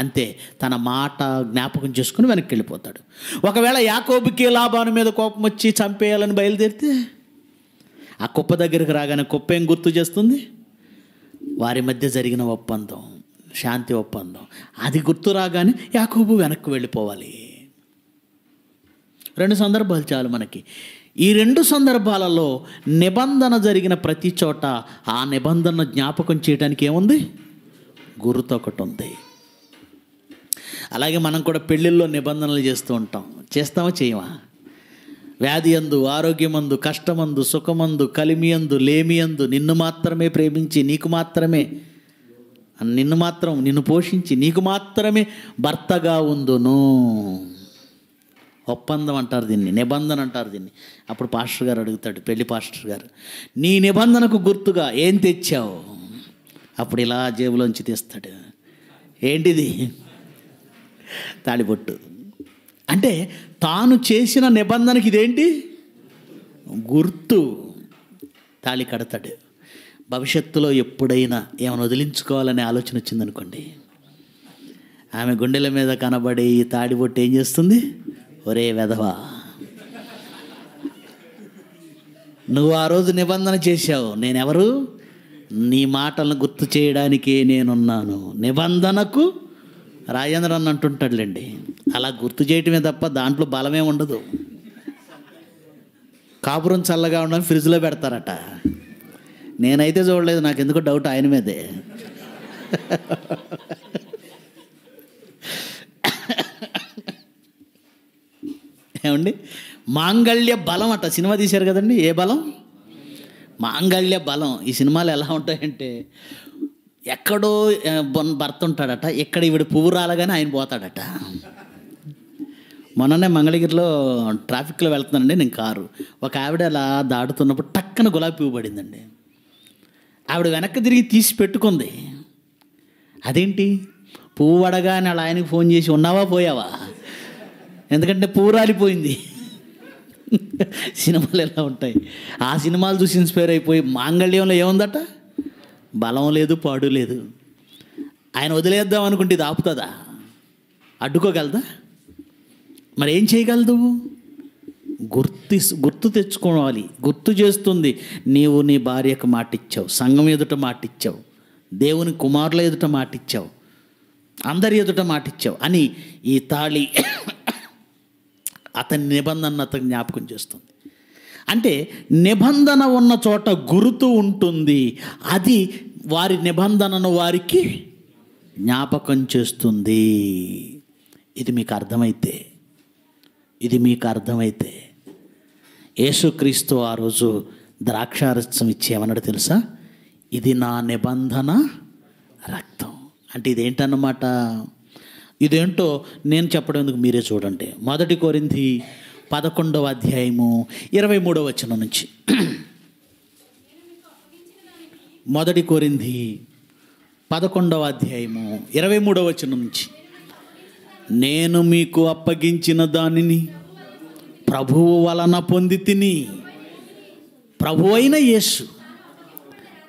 అంతే తన మాట జ్ఞాపకం చేసుకుని వెనక్కి వెళ్ళిపోతాడు ఒకవేళ యాకోబుకి లాభాను మీద కోపం వచ్చి చంపేయాలని బయలుదేరితే ఆ కుప్ప దగ్గరికి రాగానే కుప్ప ఏం గుర్తు చేస్తుంది వారి మధ్య జరిగిన ఒప్పందం శాంతి ఒప్పందం అది గుర్తు రాగానే యాకోబు వెనక్కి వెళ్ళిపోవాలి రెండు సందర్భాలు చాలు మనకి ఈ రెండు సందర్భాలలో నిబంధన జరిగిన ప్రతి చోట ఆ నిబంధనను జ్ఞాపకం చేయడానికి ఏముంది గుర్తు ఒకటి ఉంది అలాగే మనం కూడా పెళ్ళిళ్ళలో నిబంధనలు చేస్తూ ఉంటాం చేస్తామా చేయమా వ్యాధి అందు ఆరోగ్యమందు కష్టమందు సుఖమందు కలిమియందు లేమియందు నిన్ను మాత్రమే ప్రేమించి నీకు మాత్రమే నిన్ను మాత్రం నిన్ను పోషించి నీకు మాత్రమే భర్తగా ఉందును ఒప్పందం అంటారు దీన్ని నిబంధన అంటారు దీన్ని అప్పుడు పాస్టర్ గారు అడుగుతాడు పెళ్లి పాస్టర్ గారు నీ నిబంధనకు గుర్తుగా ఏం తెచ్చావు అప్పుడు ఇలా జేబులోంచి తీస్తాడు ఏంటిది తాళిబొట్టు అంటే తాను చేసిన నిబంధనకి ఇదేంటి గుర్తు తాళి కడతాడు భవిష్యత్తులో ఎప్పుడైనా ఏమైనా వదిలించుకోవాలనే ఆలోచన వచ్చిందనుకోండి ఆమె గుండెల మీద కనబడి ఈ తాడిబొట్టు ఏం చేస్తుంది ఒరే వెధవా నువ్వు ఆ రోజు నిబంధన చేశావు నేనెవరు నీ మాటలను గుర్తు చేయడానికే నేనున్నాను నిబంధనకు రాజేంద్ర అన్న అంటుంటాడులేండి అలా గుర్తు చేయటమే తప్ప దాంట్లో బలమే ఉండదు కాపురం చల్లగా ఉండడం ఫ్రిడ్జ్లో పెడతారట నేనైతే చూడలేదు నాకు ఎందుకో డౌట్ ఆయన మీదే ఏమండి మాంగళ్య బలం అట సినిమా తీశారు కదండి ఏ బలం మాంగళ్య బలం ఈ సినిమాలు ఎలా ఉంటాయంటే ఎక్కడో భర్త ఉంటాడట ఇక్కడ ఈవిడ పువ్వు రాలగానే ఆయన పోతాడట మొన్ననే మంగళగిరిలో ట్రాఫిక్లో వెళ్తున్నానండి నేను కారు ఒక ఆవిడ అలా దాటుతున్నప్పుడు టక్కన గులాబీ పువ్వు పడిందండి ఆవిడ వెనక్కి తిరిగి తీసి పెట్టుకుంది అదేంటి పువ్వు పడగానే అలా ఆయనకి ఫోన్ చేసి ఉన్నావా పోయావా ఎందుకంటే పూరాలిపోయింది సినిమాలు ఎలా ఉంటాయి ఆ సినిమాలు చూసి ఇన్స్పైర్ అయిపోయి మాంగళ్యంలో ఏముందట బలం లేదు పాడు లేదు ఆయన వదిలేద్దాం అనుకుంటే ఇది ఆపుతుందా అడ్డుకోగలదా మరి ఏం చేయగలదు గుర్తి గుర్తు తెచ్చుకోవాలి గుర్తు చేస్తుంది నీవు నీ భార్యకు మాటిచ్చావు సంఘం ఎదుట మాటిచ్చావు దేవుని కుమారుల ఎదుట మాటిచ్చావు అందరి ఎదుట మాటిచ్చావు అని ఈ తాళి అతని నిబంధన అతను జ్ఞాపకం చేస్తుంది అంటే నిబంధన ఉన్న చోట గుర్తు ఉంటుంది అది వారి నిబంధనను వారికి జ్ఞాపకం చేస్తుంది ఇది మీకు అర్థమైతే ఇది మీకు అర్థమైతే యేసుక్రీస్తు ఆ రోజు ద్రాక్షారసం ఇచ్చేమన్నాడు తెలుసా ఇది నా నిబంధన రక్తం అంటే ఇదేంటన్నమాట ఇదేంటో నేను చెప్పడం ఎందుకు మీరే చూడండి మొదటి కోరింది పదకొండవ అధ్యాయము ఇరవై మూడవ వచనం నుంచి మొదటి కోరింది పదకొండవ అధ్యాయము ఇరవై మూడవ వచనం నుంచి నేను మీకు అప్పగించిన దానిని ప్రభువు వలన పొంది తిని ప్రభు అయిన యేసు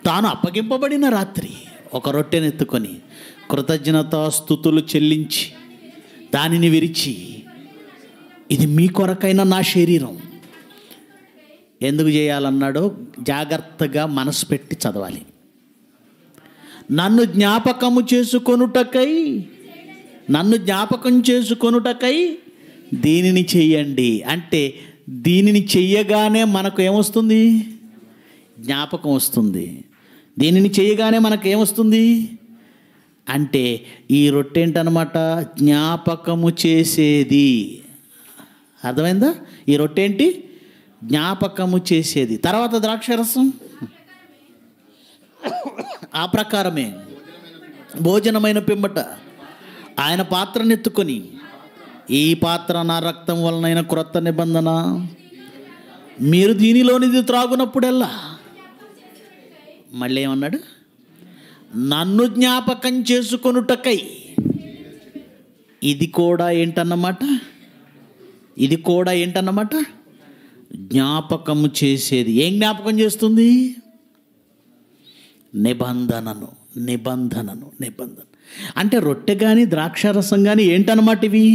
తాను అప్పగింపబడిన రాత్రి ఒక రొట్టెనెత్తుకొని కృతజ్ఞతాస్థుతులు చెల్లించి దానిని విరిచి ఇది మీ కొరకైన నా శరీరం ఎందుకు చేయాలన్నాడో జాగ్రత్తగా మనసు పెట్టి చదవాలి నన్ను జ్ఞాపకము చేసుకొనుటకై నన్ను జ్ఞాపకం చేసుకొనుటకై దీనిని చెయ్యండి అంటే దీనిని చెయ్యగానే మనకు ఏమొస్తుంది జ్ఞాపకం వస్తుంది దీనిని చేయగానే మనకు ఏమొస్తుంది అంటే ఈ రొట్టె ఏంటనమాట జ్ఞాపకము చేసేది అర్థమైందా ఈ రొట్టె ఏంటి జ్ఞాపకము చేసేది తర్వాత ద్రాక్షరసం ఆ ప్రకారమే భోజనమైన పిమ్మట ఆయన పాత్రనెత్తుకొని ఈ పాత్ర నా రక్తం వలనైన క్రొత్త నిబంధన మీరు దీనిలోనిది త్రాగునప్పుడెల్లా మళ్ళీ ఏమన్నాడు నన్ను జ్ఞాపకం చేసుకొనుటకై ఇది కూడా ఏంటన్నమాట ఇది కూడా ఏంటన్నమాట జ్ఞాపకము చేసేది ఏం జ్ఞాపకం చేస్తుంది నిబంధనను నిబంధనను నిబంధన అంటే రొట్టె కానీ ద్రాక్షారసం కానీ ఏంటన్నమాట ఇవి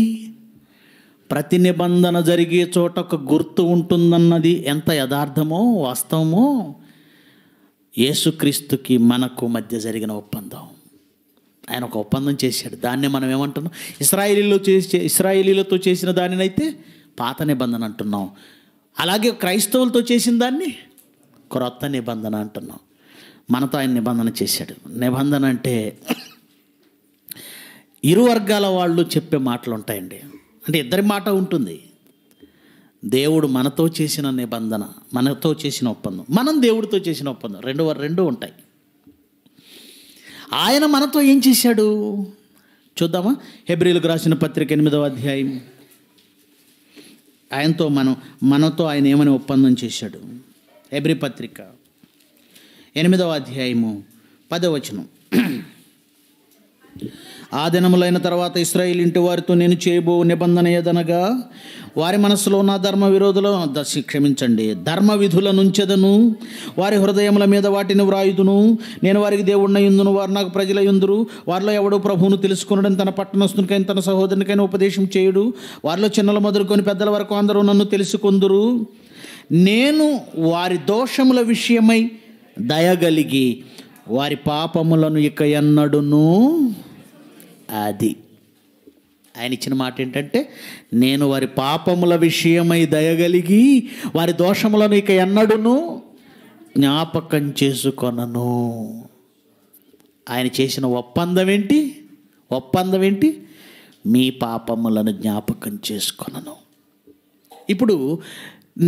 ప్రతి నిబంధన జరిగే చోట ఒక గుర్తు ఉంటుందన్నది ఎంత యథార్థమో వాస్తవమో యేసుక్రీస్తుకి మనకు మధ్య జరిగిన ఒప్పందం ఆయన ఒక ఒప్పందం చేశాడు దాన్నే మనం ఏమంటున్నాం ఇస్రాయిలీలో చేసే ఇస్రాయిలీలతో చేసిన దానినైతే పాత నిబంధన అంటున్నాం అలాగే క్రైస్తవులతో చేసిన దాన్ని క్రొత్త నిబంధన అంటున్నాం మనతో ఆయన నిబంధన చేశాడు నిబంధన అంటే ఇరు వర్గాల వాళ్ళు చెప్పే మాటలు ఉంటాయండి అంటే ఇద్దరి మాట ఉంటుంది దేవుడు మనతో చేసిన నిబంధన మనతో చేసిన ఒప్పందం మనం దేవుడితో చేసిన ఒప్పందం రెండు రెండు ఉంటాయి ఆయన మనతో ఏం చేశాడు చూద్దామా హెబ్రిలకు రాసిన పత్రిక ఎనిమిదవ అధ్యాయం ఆయనతో మనం మనతో ఆయన ఏమని ఒప్పందం చేశాడు హెబ్రి పత్రిక ఎనిమిదవ అధ్యాయము పదవచనం ఆ దినములైన తర్వాత ఇస్రాయిల్ ఇంటి వారితో నేను చేయబో నిబంధన ఏదనగా వారి మనసులో నా ధర్మ విరోధుల దశ క్షమించండి ధర్మ విధుల నుంచెదను వారి హృదయముల మీద వాటిని వ్రాయుదును నేను వారికి దేవుడిన ఇందును వారు నాకు ప్రజల ఇందురు వారిలో ఎవడో ప్రభువును తెలుసుకునడం తన పట్టణస్తునికైనా తన సహోదరునికైనా ఉపదేశం చేయుడు వారిలో చిన్నలు మొదలుకొని పెద్దల వరకు అందరూ నన్ను తెలుసుకుందురు నేను వారి దోషముల విషయమై దయగలిగి వారి పాపములను ఇక ఎన్నడును అది ఆయన ఇచ్చిన మాట ఏంటంటే నేను వారి పాపముల విషయమై దయగలిగి వారి దోషములను ఇక ఎన్నడూను జ్ఞాపకం చేసుకొనను ఆయన చేసిన ఒప్పందం ఏంటి ఒప్పందం ఏంటి మీ పాపములను జ్ఞాపకం చేసుకొనను ఇప్పుడు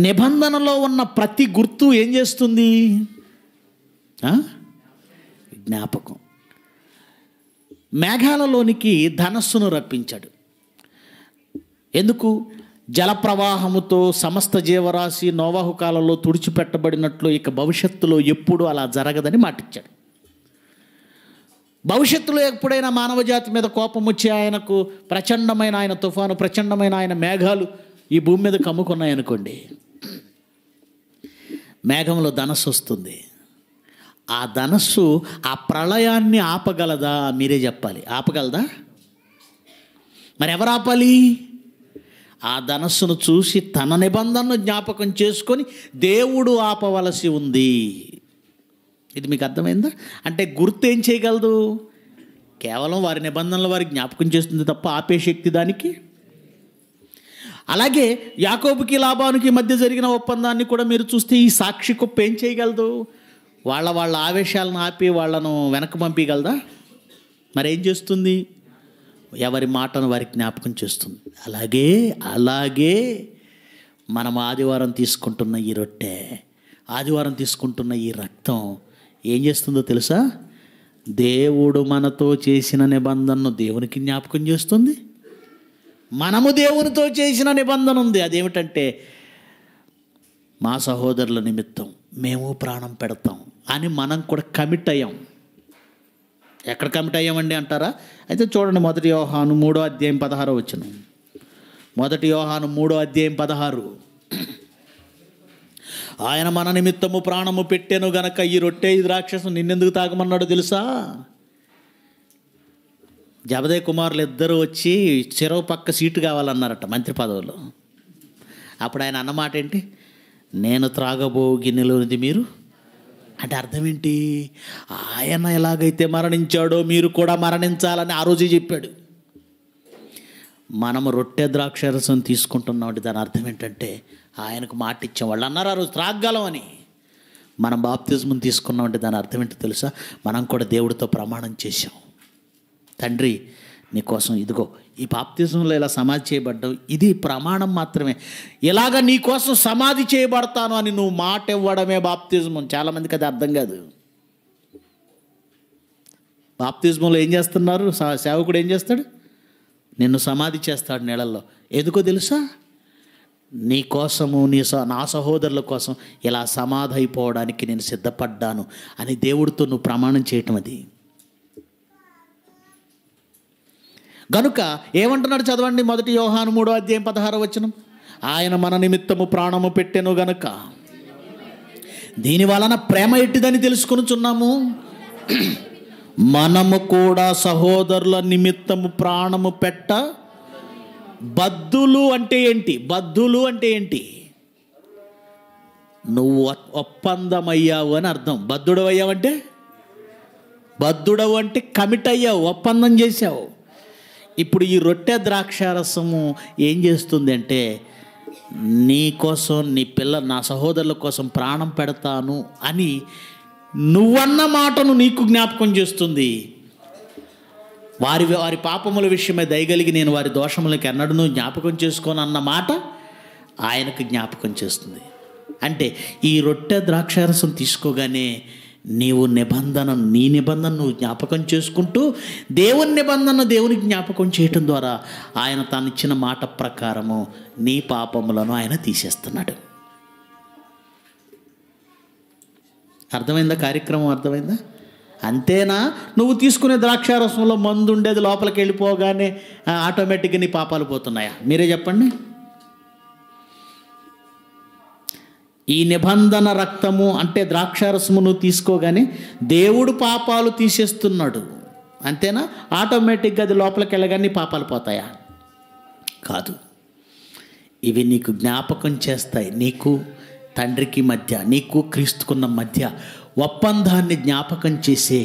నిబంధనలో ఉన్న ప్రతి గుర్తు ఏం చేస్తుంది జ్ఞాపకం మేఘాలలోనికి ధనస్సును రప్పించాడు ఎందుకు జలప్రవాహముతో సమస్త జీవరాశి నోవాహు కాలంలో తుడిచిపెట్టబడినట్లు ఇక భవిష్యత్తులో ఎప్పుడు అలా జరగదని మాటిచ్చాడు భవిష్యత్తులో ఎప్పుడైనా మానవజాతి మీద కోపం వచ్చి ఆయనకు ప్రచండమైన ఆయన తుఫాను ప్రచండమైన ఆయన మేఘాలు ఈ భూమి మీద కమ్ముకున్నాయనుకోండి మేఘంలో ధనస్సు వస్తుంది ఆ ధనస్సు ఆ ప్రళయాన్ని ఆపగలదా మీరే చెప్పాలి ఆపగలదా మరి ఎవరు ఆపాలి ఆ ధనస్సును చూసి తన నిబంధనను జ్ఞాపకం చేసుకొని దేవుడు ఆపవలసి ఉంది ఇది మీకు అర్థమైందా అంటే గుర్తు ఏం చేయగలదు కేవలం వారి నిబంధనలు వారి జ్ఞాపకం చేస్తుంది తప్ప ఆపే శక్తి దానికి అలాగే యాకోబుకి లాభానికి మధ్య జరిగిన ఒప్పందాన్ని కూడా మీరు చూస్తే ఈ సాక్షి కుప్ప ఏం చేయగలదు వాళ్ళ వాళ్ళ ఆవేశాలను ఆపి వాళ్ళను వెనక్కి పంపించగలదా మరేం చేస్తుంది ఎవరి మాటను వారి జ్ఞాపకం చేస్తుంది అలాగే అలాగే మనం ఆదివారం తీసుకుంటున్న ఈ రొట్టె ఆదివారం తీసుకుంటున్న ఈ రక్తం ఏం చేస్తుందో తెలుసా దేవుడు మనతో చేసిన నిబంధనను దేవునికి జ్ఞాపకం చేస్తుంది మనము దేవునితో చేసిన నిబంధన ఉంది అదేమిటంటే మా సహోదరుల నిమిత్తం మేము ప్రాణం పెడతాం అని మనం కూడా కమిట్ అయ్యాం ఎక్కడ కమిట్ అయ్యామండి అంటారా అయితే చూడండి మొదటి వ్యవహాను మూడో అధ్యాయం పదహారు వచ్చిన మొదటి వ్యవహాను మూడో అధ్యాయం పదహారు ఆయన మన నిమిత్తము ప్రాణము పెట్టాను గనక ఈ రొట్టె ఇది రాక్షసు నిన్నెందుకు తాగమన్నాడు తెలుసా జబదే కుమారులు ఇద్దరు వచ్చి చెరవ పక్క సీటు కావాలన్నారట మంత్రి పదవులు అప్పుడు ఆయన అన్నమాట ఏంటి నేను త్రాగబో గిన్నెలోనిది మీరు అంటే అర్థం ఏంటి ఆయన ఎలాగైతే మరణించాడో మీరు కూడా మరణించాలని ఆ రోజు చెప్పాడు మనం రొట్టె రసం తీసుకుంటున్నాం అంటే దాని అర్థం ఏంటంటే ఆయనకు మాట ఇచ్చాం వాళ్ళు అన్నారు ఆ రోజు త్రాగలం అని మనం బాప్తిజం తీసుకున్నాం అంటే దాని అర్థం ఏంటో తెలుసా మనం కూడా దేవుడితో ప్రమాణం చేశాం తండ్రి నీకోసం ఇదిగో ఈ బాప్తిజంలో ఇలా సమాధి చేయబడ్డావు ఇది ప్రమాణం మాత్రమే ఇలాగ నీకోసం సమాధి చేయబడతాను అని నువ్వు మాట ఇవ్వడమే బాప్తిజం చాలామందికి అది అర్థం కాదు బాప్తిజంలో ఏం చేస్తున్నారు సేవకుడు ఏం చేస్తాడు నిన్ను సమాధి చేస్తాడు నీళ్ళల్లో ఎందుకో తెలుసా నీ కోసము నీ నా సహోదరుల కోసం ఇలా సమాధి అయిపోవడానికి నేను సిద్ధపడ్డాను అని దేవుడితో నువ్వు ప్రమాణం చేయటం అది గనుక ఏమంటున్నాడు చదవండి మొదటి యోహాను మూడో అధ్యాయం పదహారో వచ్చిన ఆయన మన నిమిత్తము ప్రాణము పెట్టెను గనుక దీని వలన ప్రేమ ఎట్టిదని చున్నాము మనము కూడా సహోదరుల నిమిత్తము ప్రాణము పెట్ట బద్దులు అంటే ఏంటి బద్దులు అంటే ఏంటి నువ్వు ఒప్పందమయ్యావు అని అర్థం బద్దుడవయ్యావంటే బద్దుడవు అంటే కమిట్ అయ్యావు ఒప్పందం చేశావు ఇప్పుడు ఈ రొట్టె ద్రాక్షారసము ఏం చేస్తుంది అంటే నీ కోసం నీ పిల్ల నా సహోదరుల కోసం ప్రాణం పెడతాను అని నువ్వన్న మాటను నీకు జ్ఞాపకం చేస్తుంది వారి వారి పాపముల విషయమై దయగలిగి నేను వారి దోషములకి ఎన్నడూ జ్ఞాపకం చేసుకోను అన్న మాట ఆయనకు జ్ఞాపకం చేస్తుంది అంటే ఈ రొట్టె ద్రాక్షారసం తీసుకోగానే నీవు నిబంధన నీ నిబంధన నువ్వు జ్ఞాపకం చేసుకుంటూ దేవుని నిబంధన దేవుని జ్ఞాపకం చేయటం ద్వారా ఆయన తాను ఇచ్చిన మాట ప్రకారము నీ పాపములను ఆయన తీసేస్తున్నాడు అర్థమైందా కార్యక్రమం అర్థమైందా అంతేనా నువ్వు తీసుకునే ద్రాక్షారసంలో మందు ఉండేది లోపలికి వెళ్ళిపోగానే ఆటోమేటిక్గా నీ పాపాలు పోతున్నాయా మీరే చెప్పండి ఈ నిబంధన రక్తము అంటే ద్రాక్షారసమును తీసుకోగానే దేవుడు పాపాలు తీసేస్తున్నాడు అంతేనా ఆటోమేటిక్గా అది లోపలికి వెళ్ళగానే పాపాలు పోతాయా కాదు ఇవి నీకు జ్ఞాపకం చేస్తాయి నీకు తండ్రికి మధ్య నీకు క్రీస్తుకున్న మధ్య ఒప్పందాన్ని జ్ఞాపకం చేసే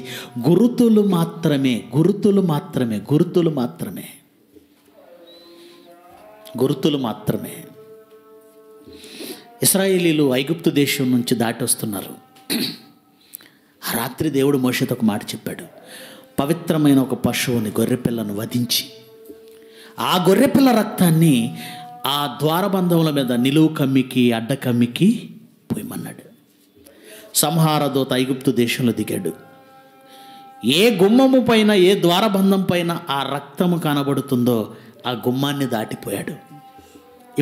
గురుతులు మాత్రమే గురుతులు మాత్రమే గురుతులు మాత్రమే గురుతులు మాత్రమే ఇస్రాయేలీలు ఐగుప్తు దేశం నుంచి దాటి వస్తున్నారు రాత్రి దేవుడు మోషతో ఒక మాట చెప్పాడు పవిత్రమైన ఒక పశువుని గొర్రెపిల్లను వధించి ఆ గొర్రెపిల్ల రక్తాన్ని ఆ ద్వారబంధముల మీద నిలువు కమ్మికి అడ్డ కమ్మికి పోయమన్నాడు సంహారదోత ఐగుప్తు దేశంలో దిగాడు ఏ గుమ్మము పైన ఏ ద్వారబంధం పైన ఆ రక్తము కనబడుతుందో ఆ గుమ్మాన్ని దాటిపోయాడు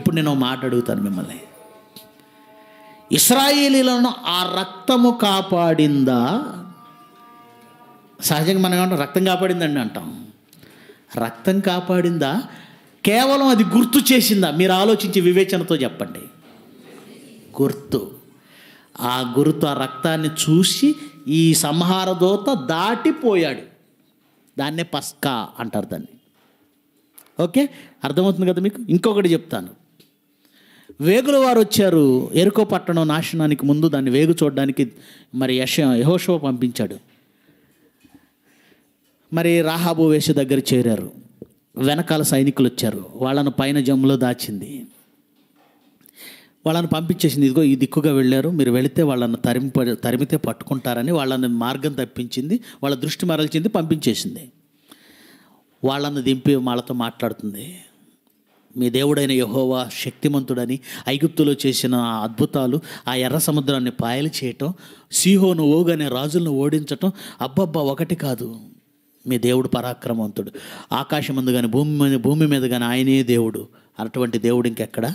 ఇప్పుడు నేను మాట అడుగుతాను మిమ్మల్ని ఇస్రాయేలీలను ఆ రక్తము కాపాడిందా సహజంగా మనం ఏమంటాం రక్తం కాపాడిందండి అంటాం రక్తం కాపాడిందా కేవలం అది గుర్తు చేసిందా మీరు ఆలోచించి వివేచనతో చెప్పండి గుర్తు ఆ గుర్తు ఆ రక్తాన్ని చూసి ఈ సంహార దోత దాటిపోయాడు దాన్నే పస్కా అంటారు దాన్ని ఓకే అర్థమవుతుంది కదా మీకు ఇంకొకటి చెప్తాను వేగుల వారు వచ్చారు ఎరుకో పట్టణం నాశనానికి ముందు దాన్ని వేగు చూడడానికి మరి యశ యహోషో పంపించాడు మరి రాహాబు వేష దగ్గర చేరారు వెనకాల సైనికులు వచ్చారు వాళ్ళను పైన జమ్ములో దాచింది వాళ్ళని పంపించేసింది ఇదిగో ఈ దిక్కుగా వెళ్ళారు మీరు వెళితే వాళ్ళని తరిమి తరిమితే పట్టుకుంటారని వాళ్ళని మార్గం తప్పించింది వాళ్ళ దృష్టి మరల్చింది పంపించేసింది వాళ్ళని దింపి వాళ్ళతో మాట్లాడుతుంది మీ దేవుడైన యహోవా శక్తిమంతుడని ఐగుప్తులో చేసిన అద్భుతాలు ఆ ఎర్ర సముద్రాన్ని పాయలు చేయటం సీహోను ఓగనే రాజులను ఓడించటం అబ్బబ్బా ఒకటి కాదు మీ దేవుడు పరాక్రమవంతుడు ఆకాశం ముందు కానీ భూమి మీద భూమి మీద కానీ ఆయనే దేవుడు అటువంటి దేవుడు ఇంకెక్కడ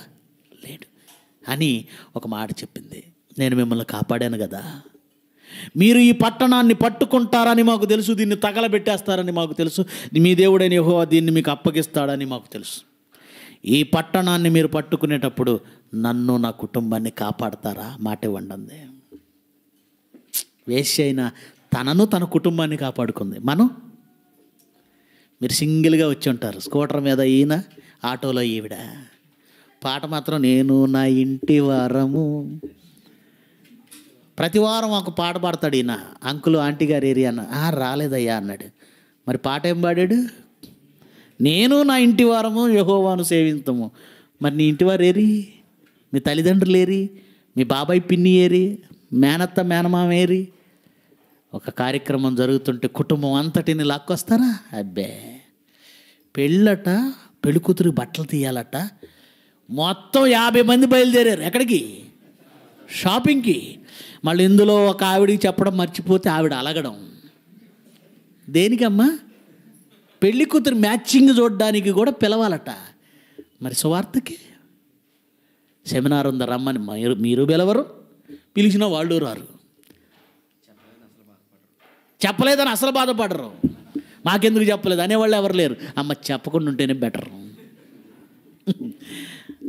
లేడు అని ఒక మాట చెప్పింది నేను మిమ్మల్ని కాపాడాను కదా మీరు ఈ పట్టణాన్ని పట్టుకుంటారని మాకు తెలుసు దీన్ని తగలబెట్టేస్తారని మాకు తెలుసు మీ దేవుడైన యహోవా దీన్ని మీకు అప్పగిస్తాడని మాకు తెలుసు ఈ పట్టణాన్ని మీరు పట్టుకునేటప్పుడు నన్ను నా కుటుంబాన్ని కాపాడతారా మాట ఇవ్వండి వేసి అయినా తనను తన కుటుంబాన్ని కాపాడుకుంది మనం మీరు సింగిల్గా వచ్చి ఉంటారు స్కూటర్ మీద ఈయన ఆటోలో ఈవిడ పాట మాత్రం నేను నా ఇంటి వారము ప్రతి వారం ఒక పాట పాడతాడు ఈయన అంకులు ఆంటీ గారు ఏరియా రాలేదయ్యా అన్నాడు మరి పాట ఏం పాడాడు నేను నా ఇంటి వారము యహోవాను సేవించము మరి నీ ఇంటివారు ఏరి మీ తల్లిదండ్రులు ఏరి మీ బాబాయ్ పిన్ని ఏరి మేనత్త మేనమామ ఏరి ఒక కార్యక్రమం జరుగుతుంటే కుటుంబం అంతటిని లాక్కొస్తారా అబ్బే పెళ్ళట పెళ్ళికూతురు బట్టలు తీయాలట మొత్తం యాభై మంది బయలుదేరారు ఎక్కడికి షాపింగ్కి మళ్ళీ ఇందులో ఒక ఆవిడికి చెప్పడం మర్చిపోతే ఆవిడ అలగడం దేనికమ్మా పెళ్లి కూతురు మ్యాచింగ్ చూడడానికి కూడా పిలవాలట మరి సువార్తకి సెమినార్ ఉందా రమ్మని మీరు మీరు పిలవరు పిలిచిన వాళ్ళు రారు చెప్పలేదని అసలు బాధపడరు మాకెందుకు చెప్పలేదు అనేవాళ్ళు ఎవరు లేరు అమ్మ చెప్పకుండా ఉంటేనే బెటర్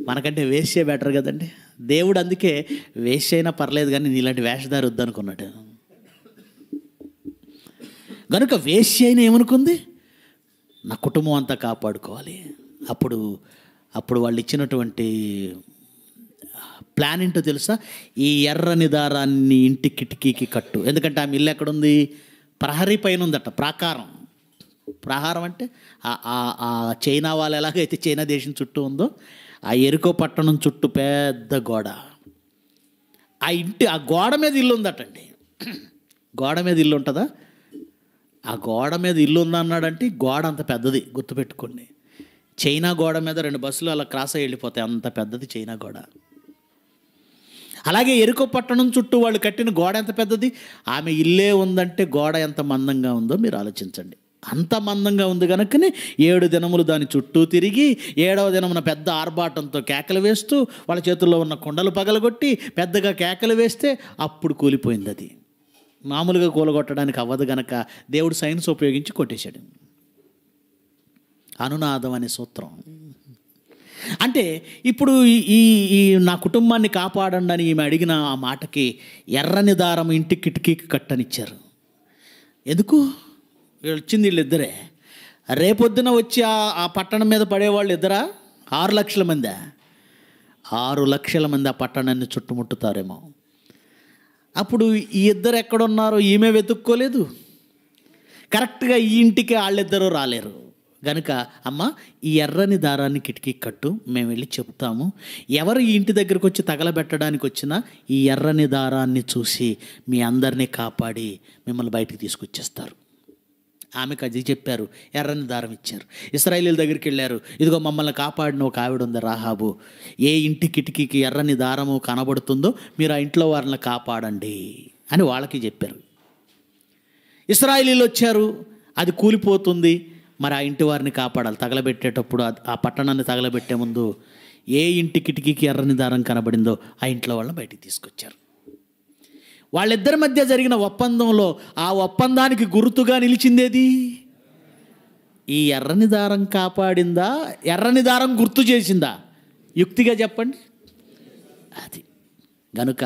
మనకంటే వేస్యే బెటర్ కదండి దేవుడు అందుకే వేస్ట్ అయినా పర్లేదు కానీ నీలాంటి వేషధారి వద్దనుకున్నాడు కనుక వేస్ట్ అయినా ఏమనుకుంది నా కుటుంబం అంతా కాపాడుకోవాలి అప్పుడు అప్పుడు వాళ్ళు ఇచ్చినటువంటి ప్లాన్ ఏంటో తెలుసా ఈ ఎర్రని దారాన్ని ఇంటి కిటికీకి కట్టు ఎందుకంటే ఆమె ఇల్లు ఎక్కడుంది ప్రహరీ పైన ఉందట ప్రాకారం ప్రహారం అంటే ఆ చైనా వాళ్ళు ఎలాగైతే చైనా దేశం చుట్టూ ఉందో ఆ ఎరుకో పట్టణం చుట్టూ పెద్ద గోడ ఆ ఇంటి ఆ గోడ మీద ఇల్లు ఉందటండి గోడ మీద ఇల్లు ఉంటుందా ఆ గోడ మీద ఇల్లు ఉందన్నాడంటే గోడ అంత పెద్దది గుర్తుపెట్టుకోండి చైనా గోడ మీద రెండు బస్సులు అలా క్రాస్ అయ్యి వెళ్ళిపోతాయి అంత పెద్దది చైనా గోడ అలాగే ఎరుకు పట్టణం చుట్టూ వాళ్ళు కట్టిన గోడ ఎంత పెద్దది ఆమె ఇల్లే ఉందంటే గోడ ఎంత మందంగా ఉందో మీరు ఆలోచించండి అంత మందంగా ఉంది కనుకనే ఏడు దినములు దాని చుట్టూ తిరిగి ఏడవ దినమున పెద్ద ఆర్భాటంతో కేకలు వేస్తూ వాళ్ళ చేతుల్లో ఉన్న కుండలు పగలగొట్టి పెద్దగా కేకలు వేస్తే అప్పుడు కూలిపోయింది అది మామూలుగా కూలగొట్టడానికి అవ్వదు గనక దేవుడు సైన్స్ ఉపయోగించి కొట్టేశాడు అనునాదం అనే సూత్రం అంటే ఇప్పుడు ఈ ఈ నా కుటుంబాన్ని కాపాడండి అని ఈమె అడిగిన ఆ మాటకి ఎర్రని దారం ఇంటి కిటికీకి కట్టనిచ్చారు ఎందుకు వచ్చింది వీళ్ళిద్దరే రేపొద్దున వచ్చి ఆ ఆ పట్టణం మీద పడేవాళ్ళు ఇద్దరా ఆరు లక్షల మంది ఆరు లక్షల మంది ఆ పట్టణాన్ని చుట్టుముట్టుతారేమో అప్పుడు ఈ ఇద్దరు ఎక్కడున్నారో ఈమె వెతుక్కోలేదు కరెక్ట్గా ఈ ఇంటికి వాళ్ళిద్దరూ రాలేరు కనుక అమ్మ ఈ ఎర్రని దారాన్ని కిటికీ కట్టు మేము వెళ్ళి చెప్తాము ఎవరు ఈ ఇంటి దగ్గరకు వచ్చి తగలబెట్టడానికి వచ్చినా ఈ ఎర్రని దారాన్ని చూసి మీ అందరినీ కాపాడి మిమ్మల్ని బయటికి తీసుకొచ్చేస్తారు ఆమెకు అది చెప్పారు ఎర్రని దారం ఇచ్చారు ఇస్రాయలీల దగ్గరికి వెళ్ళారు ఇదిగో మమ్మల్ని కాపాడిన ఒక ఆవిడ ఉంది రాహాబు ఏ ఇంటి కిటికీకి ఎర్రని దారము కనబడుతుందో మీరు ఆ ఇంట్లో వారిని కాపాడండి అని వాళ్ళకి చెప్పారు ఇస్రాయిలీలు వచ్చారు అది కూలిపోతుంది మరి ఆ ఇంటి వారిని కాపాడాలి తగలబెట్టేటప్పుడు ఆ పట్టణాన్ని తగలబెట్టే ముందు ఏ ఇంటి కిటికీకి ఎర్రని దారం కనబడిందో ఆ ఇంట్లో వాళ్ళని బయటికి తీసుకొచ్చారు వాళ్ళిద్దరి మధ్య జరిగిన ఒప్పందంలో ఆ ఒప్పందానికి గుర్తుగా నిలిచిందేది ఈ ఎర్రని దారం కాపాడిందా ఎర్రని దారం గుర్తు చేసిందా యుక్తిగా చెప్పండి అది గనుక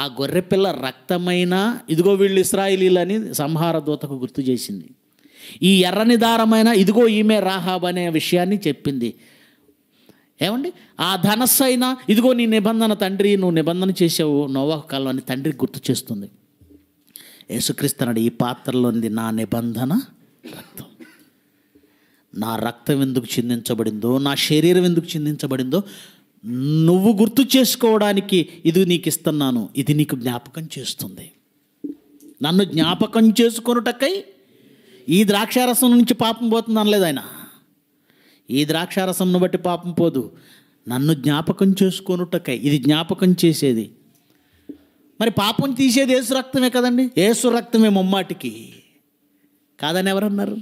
ఆ గొర్రెపిల్ల రక్తమైన ఇదిగో వీళ్ళు ఇస్రాయిలీలని సంహార దూతకు గుర్తు చేసింది ఈ ఎర్రని దారమైన ఇదిగో ఈమె రాహాబ్ అనే విషయాన్ని చెప్పింది ఏమండి ఆ ధనస్సు అయినా ఇదిగో నీ నిబంధన తండ్రి నువ్వు నిబంధన చేసావు నోవాహ కాలం అని తండ్రి గుర్తు చేస్తుంది యేసుక్రీస్తునాడు ఈ ఉంది నా నిబంధన రక్తం నా రక్తం ఎందుకు చిందించబడిందో నా శరీరం ఎందుకు చిందించబడిందో నువ్వు గుర్తు చేసుకోవడానికి ఇది నీకు ఇస్తున్నాను ఇది నీకు జ్ఞాపకం చేస్తుంది నన్ను జ్ఞాపకం చేసుకొనుటకై ఈ ద్రాక్షారసం నుంచి పాపం పోతుంది అనలేదు ఆయన ఈ ద్రాక్షారసంను బట్టి పాపం పోదు నన్ను జ్ఞాపకం చేసుకొనుటకై ఇది జ్ఞాపకం చేసేది మరి పాపం తీసేది ఏసు రక్తమే కదండి ఏసు రక్తమే మొమ్మాటికి కాదని ఎవరన్నారు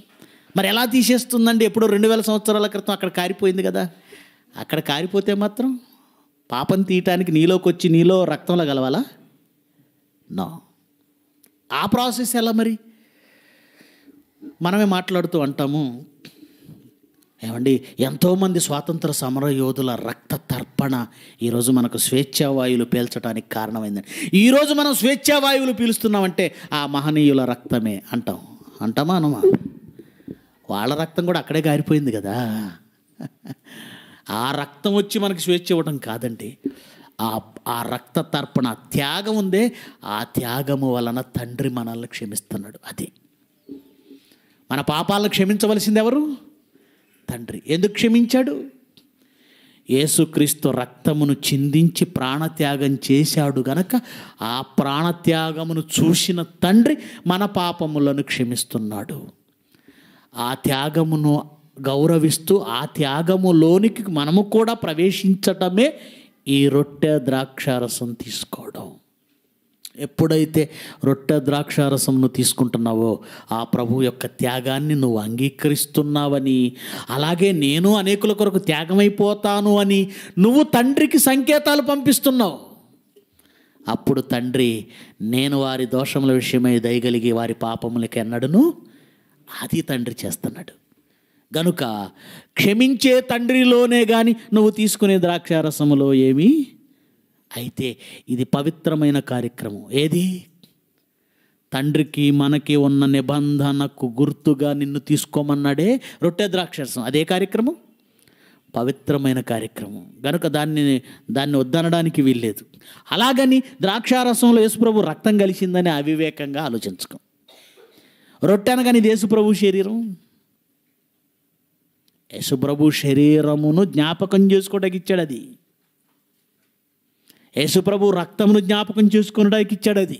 మరి ఎలా తీసేస్తుందండి ఎప్పుడో రెండు వేల సంవత్సరాల క్రితం అక్కడ కారిపోయింది కదా అక్కడ కారిపోతే మాత్రం పాపం తీయటానికి నీలోకి వచ్చి నీలో రక్తంలో గలవాలా నో ఆ ప్రాసెస్ ఎలా మరి మనమే మాట్లాడుతూ అంటాము ఏమండి ఎంతోమంది స్వాతంత్ర సమర యోధుల రక్త తర్పణ ఈరోజు మనకు స్వేచ్ఛావాయువులు పీల్చడానికి కారణమైందండి ఈరోజు మనం స్వేచ్ఛావాయువులు పీలుస్తున్నామంటే ఆ మహనీయుల రక్తమే అంటాం అంటామా అనమా వాళ్ళ రక్తం కూడా అక్కడే గారిపోయింది కదా ఆ రక్తం వచ్చి మనకి స్వేచ్ఛ ఇవ్వడం కాదండి ఆ ఆ రక్త తర్పణ త్యాగం ఉందే ఆ త్యాగము వలన తండ్రి మనల్ని క్షమిస్తున్నాడు అది మన పాపాలను క్షమించవలసింది ఎవరు తండ్రి ఎందుకు క్షమించాడు యేసుక్రీస్తు రక్తమును చిందించి ప్రాణత్యాగం చేశాడు గనక ఆ ప్రాణత్యాగమును చూసిన తండ్రి మన పాపములను క్షమిస్తున్నాడు ఆ త్యాగమును గౌరవిస్తూ ఆ త్యాగములోనికి మనము కూడా ప్రవేశించటమే ఈ రొట్టె ద్రాక్షారసం తీసుకోవడం ఎప్పుడైతే రొట్టె ద్రాక్షారసంను తీసుకుంటున్నావో ఆ ప్రభు యొక్క త్యాగాన్ని నువ్వు అంగీకరిస్తున్నావని అలాగే నేను అనేకుల కొరకు త్యాగమైపోతాను అని నువ్వు తండ్రికి సంకేతాలు పంపిస్తున్నావు అప్పుడు తండ్రి నేను వారి దోషముల విషయమై దయగలిగి వారి పాపములకి ఎన్నడను అది తండ్రి చేస్తున్నాడు గనుక క్షమించే తండ్రిలోనే కానీ నువ్వు తీసుకునే ద్రాక్షారసములో ఏమీ అయితే ఇది పవిత్రమైన కార్యక్రమం ఏది తండ్రికి మనకి ఉన్న నిబంధనకు గుర్తుగా నిన్ను తీసుకోమన్నాడే రొట్టె ద్రాక్షరసం అదే కార్యక్రమం పవిత్రమైన కార్యక్రమం గనుక దాన్ని దాన్ని వద్దనడానికి వీల్లేదు అలాగని ద్రాక్షారసంలో యేసుప్రభు రక్తం కలిసిందని అవివేకంగా ఆలోచించుకో రొట్టె అనగాని ఇది యేసుప్రభు శరీరం యేసుప్రభు శరీరమును జ్ఞాపకం చేసుకోవడానికి ఇచ్చాడు అది యేసుప్రభు రక్తమును జ్ఞాపకం చేసుకునడానికి ఇచ్చాడు అది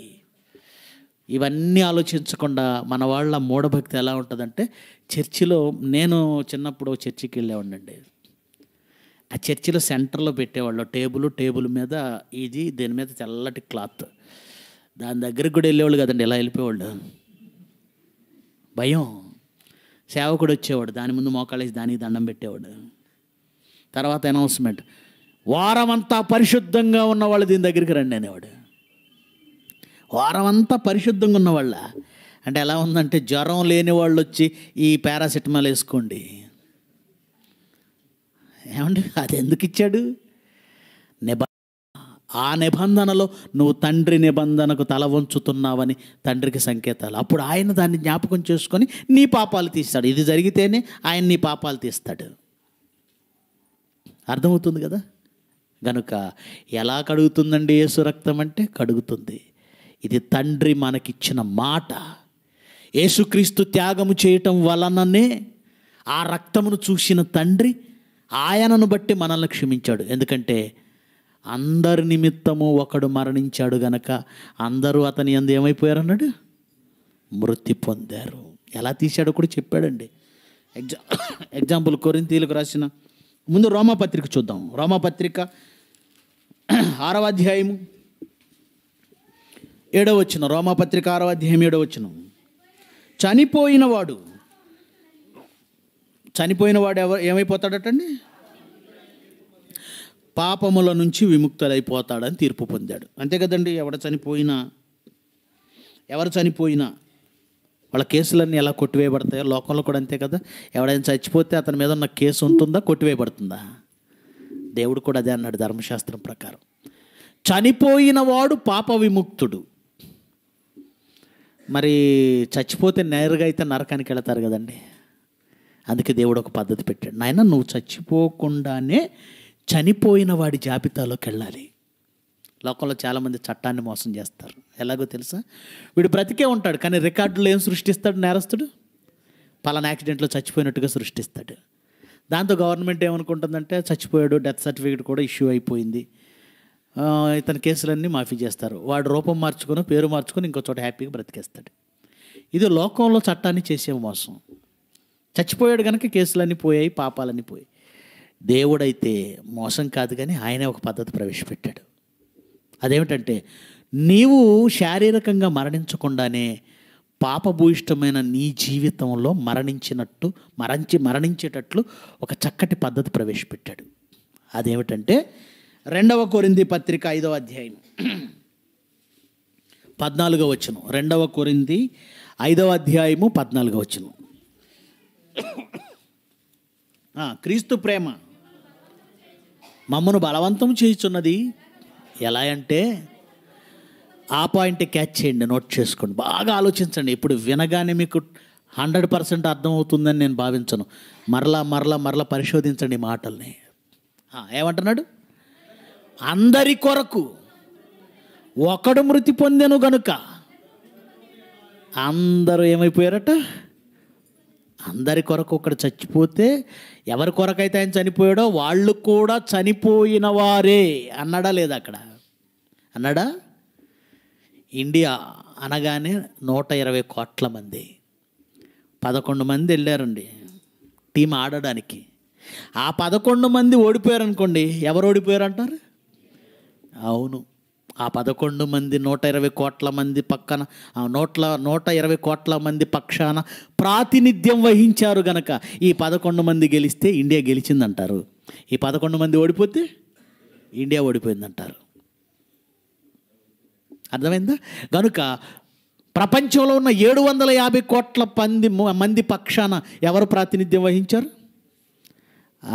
ఇవన్నీ ఆలోచించకుండా మన వాళ్ళ మూఢభక్తి ఎలా ఉంటుందంటే చర్చిలో నేను చిన్నప్పుడు చర్చికి వెళ్ళేవాడినండి ఆ చర్చిలో సెంటర్లో పెట్టేవాళ్ళు టేబుల్ టేబుల్ మీద ఇది దీని మీద తెల్లటి క్లాత్ దాని దగ్గరికి కూడా వెళ్ళేవాళ్ళు కదండి ఇలా వెళ్ళిపోయేవాళ్ళు భయం సేవకుడు వచ్చేవాడు దాని ముందు మోకాళ్ళేసి దానికి దండం పెట్టేవాడు తర్వాత అనౌన్స్మెంట్ వారమంతా పరిశుద్ధంగా ఉన్నవాళ్ళు దీని దగ్గరికి రండి అనేవాడు వారమంతా పరిశుద్ధంగా ఉన్నవాళ్ళ అంటే ఎలా ఉందంటే జ్వరం లేని వాళ్ళు వచ్చి ఈ పారాసిటమాల్ వేసుకోండి ఏమండి అది ఎందుకు ఇచ్చాడు నిబ ఆ నిబంధనలో నువ్వు తండ్రి నిబంధనకు తల వంచుతున్నావని తండ్రికి సంకేతాలు అప్పుడు ఆయన దాన్ని జ్ఞాపకం చేసుకొని నీ పాపాలు తీస్తాడు ఇది జరిగితేనే ఆయన నీ పాపాలు తీస్తాడు అర్థమవుతుంది కదా గనుక ఎలా కడుగుతుందండి యేసు రక్తం అంటే కడుగుతుంది ఇది తండ్రి మనకిచ్చిన మాట యేసుక్రీస్తు త్యాగము చేయటం వలననే ఆ రక్తమును చూసిన తండ్రి ఆయనను బట్టి మనల్ని క్షమించాడు ఎందుకంటే అందరి నిమిత్తము ఒకడు మరణించాడు గనక అందరూ అతని ఎందు ఏమైపోయారు అన్నాడు మృతి పొందారు ఎలా తీశాడో కూడా చెప్పాడండి ఎగ్జా [COUGHS] ఎగ్జాంపుల్ కొరింతీలకు రాసిన ముందు రోమాపత్రిక చూద్దాం రోమాపత్రిక ఆరవ అధ్యాయము ఏడవ వచ్చిన రోమాపత్రిక ఆరవ అధ్యాయం ఏడవ వచ్చిన చనిపోయినవాడు చనిపోయినవాడు చనిపోయిన వాడు ఏమైపోతాడటండి పాపముల నుంచి విముక్తులైపోతాడని తీర్పు పొందాడు అంతే కదండి ఎవడ చనిపోయినా ఎవరు చనిపోయినా వాళ్ళ కేసులన్నీ ఎలా కొట్టివేయబడతాయో లోకంలో కూడా అంతే కదా ఎవడైనా చచ్చిపోతే అతని మీద ఉన్న కేసు ఉంటుందా కొట్టివేయబడుతుందా దేవుడు కూడా అదే అన్నాడు ధర్మశాస్త్రం ప్రకారం చనిపోయిన వాడు పాప విముక్తుడు మరి చచ్చిపోతే నేరుగా అయితే నరకానికి వెళతారు కదండి అందుకే దేవుడు ఒక పద్ధతి పెట్టాడు నాయన నువ్వు చచ్చిపోకుండానే చనిపోయిన వాడి జాబితాలోకి వెళ్ళాలి లోకంలో చాలామంది చట్టాన్ని మోసం చేస్తారు ఎలాగో తెలుసా వీడు బ్రతికే ఉంటాడు కానీ రికార్డులు ఏం సృష్టిస్తాడు నేరస్తుడు పలానా యాక్సిడెంట్లో చచ్చిపోయినట్టుగా సృష్టిస్తాడు దాంతో గవర్నమెంట్ ఏమనుకుంటుందంటే చచ్చిపోయాడు డెత్ సర్టిఫికేట్ కూడా ఇష్యూ అయిపోయింది ఇతని కేసులన్నీ మాఫీ చేస్తారు వాడు రూపం మార్చుకొని పేరు మార్చుకొని ఇంకో చోట హ్యాపీగా బ్రతికేస్తాడు ఇది లోకంలో చట్టాన్ని చేసే మోసం చచ్చిపోయాడు కనుక కేసులన్నీ పోయాయి పాపాలన్నీ పోయాయి దేవుడైతే మోసం కాదు కానీ ఆయనే ఒక పద్ధతి ప్రవేశపెట్టాడు అదేమిటంటే నీవు శారీరకంగా మరణించకుండానే పాపభూయిష్టమైన నీ జీవితంలో మరణించినట్టు మరణించి మరణించేటట్లు ఒక చక్కటి పద్ధతి ప్రవేశపెట్టాడు అదేమిటంటే రెండవ కొరింది పత్రిక ఐదవ అధ్యాయం పద్నాలుగో వచ్చును రెండవ కొరింది ఐదవ అధ్యాయము పద్నాలుగో వచ్చును క్రీస్తు ప్రేమ మమ్మను బలవంతం చేయుచున్నది ఎలా అంటే ఆ పాయింట్ క్యాచ్ చేయండి నోట్ చేసుకోండి బాగా ఆలోచించండి ఇప్పుడు వినగానే మీకు హండ్రెడ్ పర్సెంట్ అర్థమవుతుందని నేను భావించను మరలా మరలా మరలా పరిశోధించండి మాటల్ని ఏమంటున్నాడు అందరి కొరకు ఒకడు మృతి పొందెను గనుక అందరూ ఏమైపోయారట అందరి కొరకు ఒకడు చచ్చిపోతే ఎవరి కొరకైతే ఆయన చనిపోయాడో వాళ్ళు కూడా చనిపోయిన వారే అన్నాడా లేదా అక్కడ అన్నాడా ఇండియా అనగానే నూట ఇరవై కోట్ల మంది పదకొండు మంది వెళ్ళారండి టీం ఆడడానికి ఆ పదకొండు మంది ఓడిపోయారు అనుకోండి ఎవరు ఓడిపోయారు అంటారు అవును ఆ పదకొండు మంది నూట ఇరవై కోట్ల మంది పక్కన నోట్ల నూట ఇరవై కోట్ల మంది పక్షాన ప్రాతినిధ్యం వహించారు గనక ఈ పదకొండు మంది గెలిస్తే ఇండియా గెలిచిందంటారు ఈ పదకొండు మంది ఓడిపోతే ఇండియా ఓడిపోయిందంటారు అర్థమైందా కనుక ప్రపంచంలో ఉన్న ఏడు వందల యాభై కోట్ల మంది మంది పక్షాన ఎవరు ప్రాతినిధ్యం వహించారు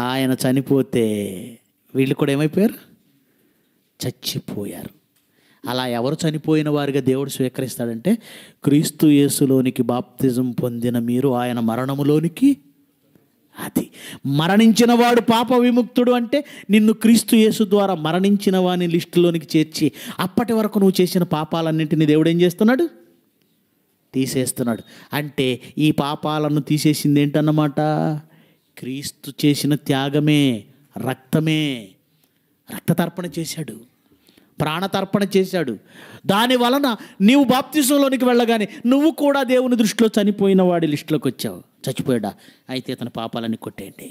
ఆయన చనిపోతే వీళ్ళు కూడా ఏమైపోయారు చచ్చిపోయారు అలా ఎవరు చనిపోయిన వారిగా దేవుడు స్వీకరిస్తాడంటే క్రీస్తు యేసులోనికి బాప్తిజం పొందిన మీరు ఆయన మరణములోనికి అది మరణించిన వాడు పాప విముక్తుడు అంటే నిన్ను క్రీస్తు యేసు ద్వారా మరణించిన వాని లిస్టులోనికి చేర్చి అప్పటి వరకు నువ్వు చేసిన పాపాలన్నింటినీ దేవుడు ఏం చేస్తున్నాడు తీసేస్తున్నాడు అంటే ఈ పాపాలను తీసేసింది ఏంటన్నమాట క్రీస్తు చేసిన త్యాగమే రక్తమే రక్తతర్పణ చేశాడు ప్రాణతర్పణ చేశాడు దాని వలన నీవు బాప్తిజంలోనికి వెళ్ళగానే నువ్వు కూడా దేవుని దృష్టిలో చనిపోయిన వాడి లిస్టులోకి వచ్చావు చచ్చిపోయాడా అయితే ఇతని పాపాలని కొట్టేయండి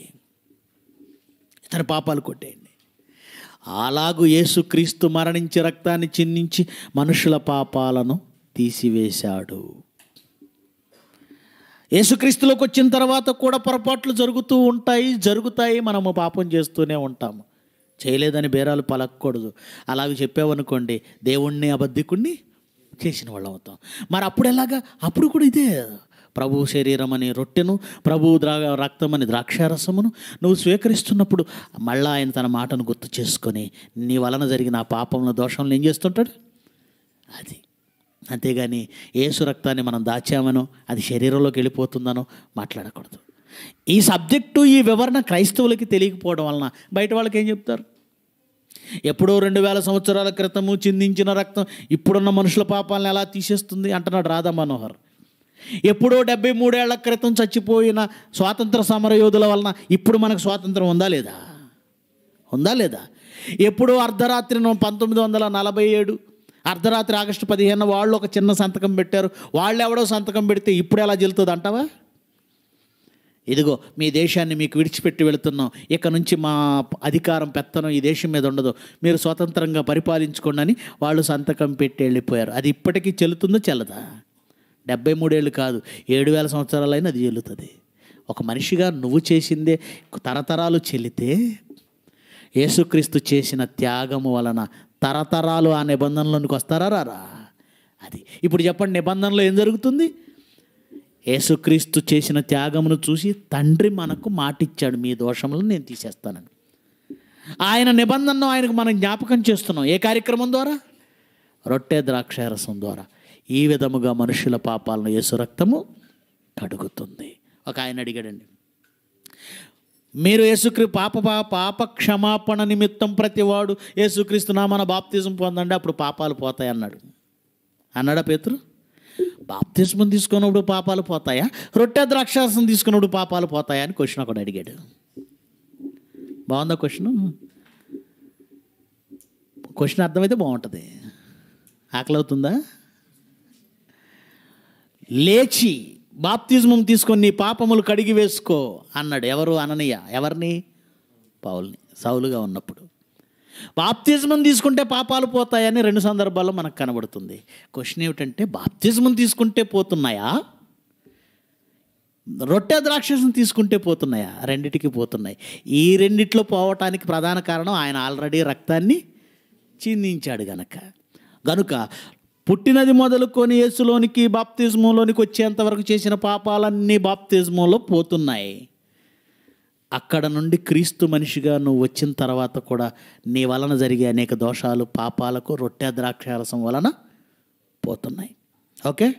ఇతని పాపాలు కొట్టేయండి అలాగూ యేసుక్రీస్తు మరణించి రక్తాన్ని చిన్నించి మనుషుల పాపాలను తీసివేశాడు యేసుక్రీస్తులోకి వచ్చిన తర్వాత కూడా పొరపాట్లు జరుగుతూ ఉంటాయి జరుగుతాయి మనము పాపం చేస్తూనే ఉంటాము చేయలేదని బేరాలు పలకూడదు అలాగ చెప్పావనుకోండి దేవుణ్ణి అబద్ధికుణ్ణి చేసిన వాళ్ళం అవుతాం మరి అప్పుడు ఎలాగా అప్పుడు కూడా ఇదే ప్రభు శరీరం అని రొట్టెను ప్రభు ద్రా రక్తం అని ద్రాక్షారసమును నువ్వు స్వీకరిస్తున్నప్పుడు మళ్ళా ఆయన తన మాటను గుర్తు చేసుకొని నీ వలన జరిగిన ఆ పాపంలో దోషంలో ఏం చేస్తుంటాడు అది అంతేగాని ఏసు రక్తాన్ని మనం దాచామనో అది శరీరంలోకి వెళ్ళిపోతుందనో మాట్లాడకూడదు ఈ సబ్జెక్టు ఈ వివరణ క్రైస్తవులకి తెలియకపోవడం వలన బయట వాళ్ళకి ఏం చెప్తారు ఎప్పుడో రెండు వేల సంవత్సరాల క్రితము చిందించిన రక్తం ఇప్పుడున్న మనుషుల పాపాలను ఎలా తీసేస్తుంది అంటున్నాడు రాధా మనోహర్ ఎప్పుడో డెబ్బై మూడేళ్ల క్రితం చచ్చిపోయిన స్వాతంత్ర సమరయోధుల వలన ఇప్పుడు మనకు స్వాతంత్రం ఉందా లేదా ఉందా లేదా ఎప్పుడో అర్ధరాత్రి పంతొమ్మిది వందల నలభై ఏడు అర్ధరాత్రి ఆగస్టు పదిహేను వాళ్ళు ఒక చిన్న సంతకం పెట్టారు వాళ్ళు ఎవడో సంతకం పెడితే ఇప్పుడు ఎలా చెల్తుంది అంటావా ఇదిగో మీ దేశాన్ని మీకు విడిచిపెట్టి వెళుతున్నాం ఇక నుంచి మా అధికారం పెత్తనం ఈ దేశం మీద ఉండదు మీరు స్వతంత్రంగా పరిపాలించుకోండి అని వాళ్ళు సంతకం పెట్టి వెళ్ళిపోయారు అది ఇప్పటికీ చెల్లుతుందో చెల్లదా డెబ్బై మూడేళ్ళు కాదు ఏడు వేల సంవత్సరాలైనా అది చెల్లుతుంది ఒక మనిషిగా నువ్వు చేసిందే తరతరాలు చెల్లితే యేసుక్రీస్తు చేసిన త్యాగము వలన తరతరాలు ఆ నిబంధనలోనికి వస్తారా రారా అది ఇప్పుడు చెప్పండి నిబంధనలో ఏం జరుగుతుంది యేసుక్రీస్తు చేసిన త్యాగమును చూసి తండ్రి మనకు మాటిచ్చాడు మీ దోషములను నేను తీసేస్తానని ఆయన నిబంధనను ఆయనకు మనం జ్ఞాపకం చేస్తున్నాం ఏ కార్యక్రమం ద్వారా రొట్టె ద్రాక్షారసం ద్వారా ఈ విధముగా మనుషుల పాపాలను యేసు రక్తము కడుగుతుంది ఒక ఆయన అడిగాడండి మీరు యేసుక్రి పాప పాప క్షమాపణ నిమిత్తం ప్రతివాడు యేసుక్రీస్తు నామన బాప్తిజం పొందండి అప్పుడు పాపాలు పోతాయి అన్నాడు అన్నాడా పేతురు బాప్తిష్మం తీసుకున్నప్పుడు పాపాలు పోతాయా రొట్టె ద్రాక్షాసం తీసుకున్నప్పుడు పాపాలు పోతాయా అని క్వశ్చన్ ఒకటి అడిగాడు బాగుందా క్వశ్చన్ క్వశ్చన్ అర్థమైతే బాగుంటుంది ఆకలి అవుతుందా లేచి బాప్తిజమం తీసుకొని నీ పాపములు కడిగి వేసుకో అన్నాడు ఎవరు అననీయ ఎవరిని పావుల్ని సౌలుగా ఉన్నప్పుడు బాప్తిజమం తీసుకుంటే పాపాలు పోతాయని రెండు సందర్భాల్లో మనకు కనబడుతుంది క్వశ్చన్ ఏమిటంటే బాప్తిజమం తీసుకుంటే పోతున్నాయా రొట్టె ద్రాక్షసం తీసుకుంటే పోతున్నాయా రెండిటికి పోతున్నాయి ఈ రెండిట్లో పోవటానికి ప్రధాన కారణం ఆయన ఆల్రెడీ రక్తాన్ని చిందించాడు గనక గనుక పుట్టినది మొదలుకొని యేసులోనికి బాప్తిజంలోనికి వచ్చేంతవరకు చేసిన పాపాలన్నీ బాప్తిజములో పోతున్నాయి అక్కడ నుండి క్రీస్తు మనిషిగా నువ్వు వచ్చిన తర్వాత కూడా నీ వలన జరిగే అనేక దోషాలు పాపాలకు రొట్టె ద్రాక్షారసం వలన పోతున్నాయి ఓకే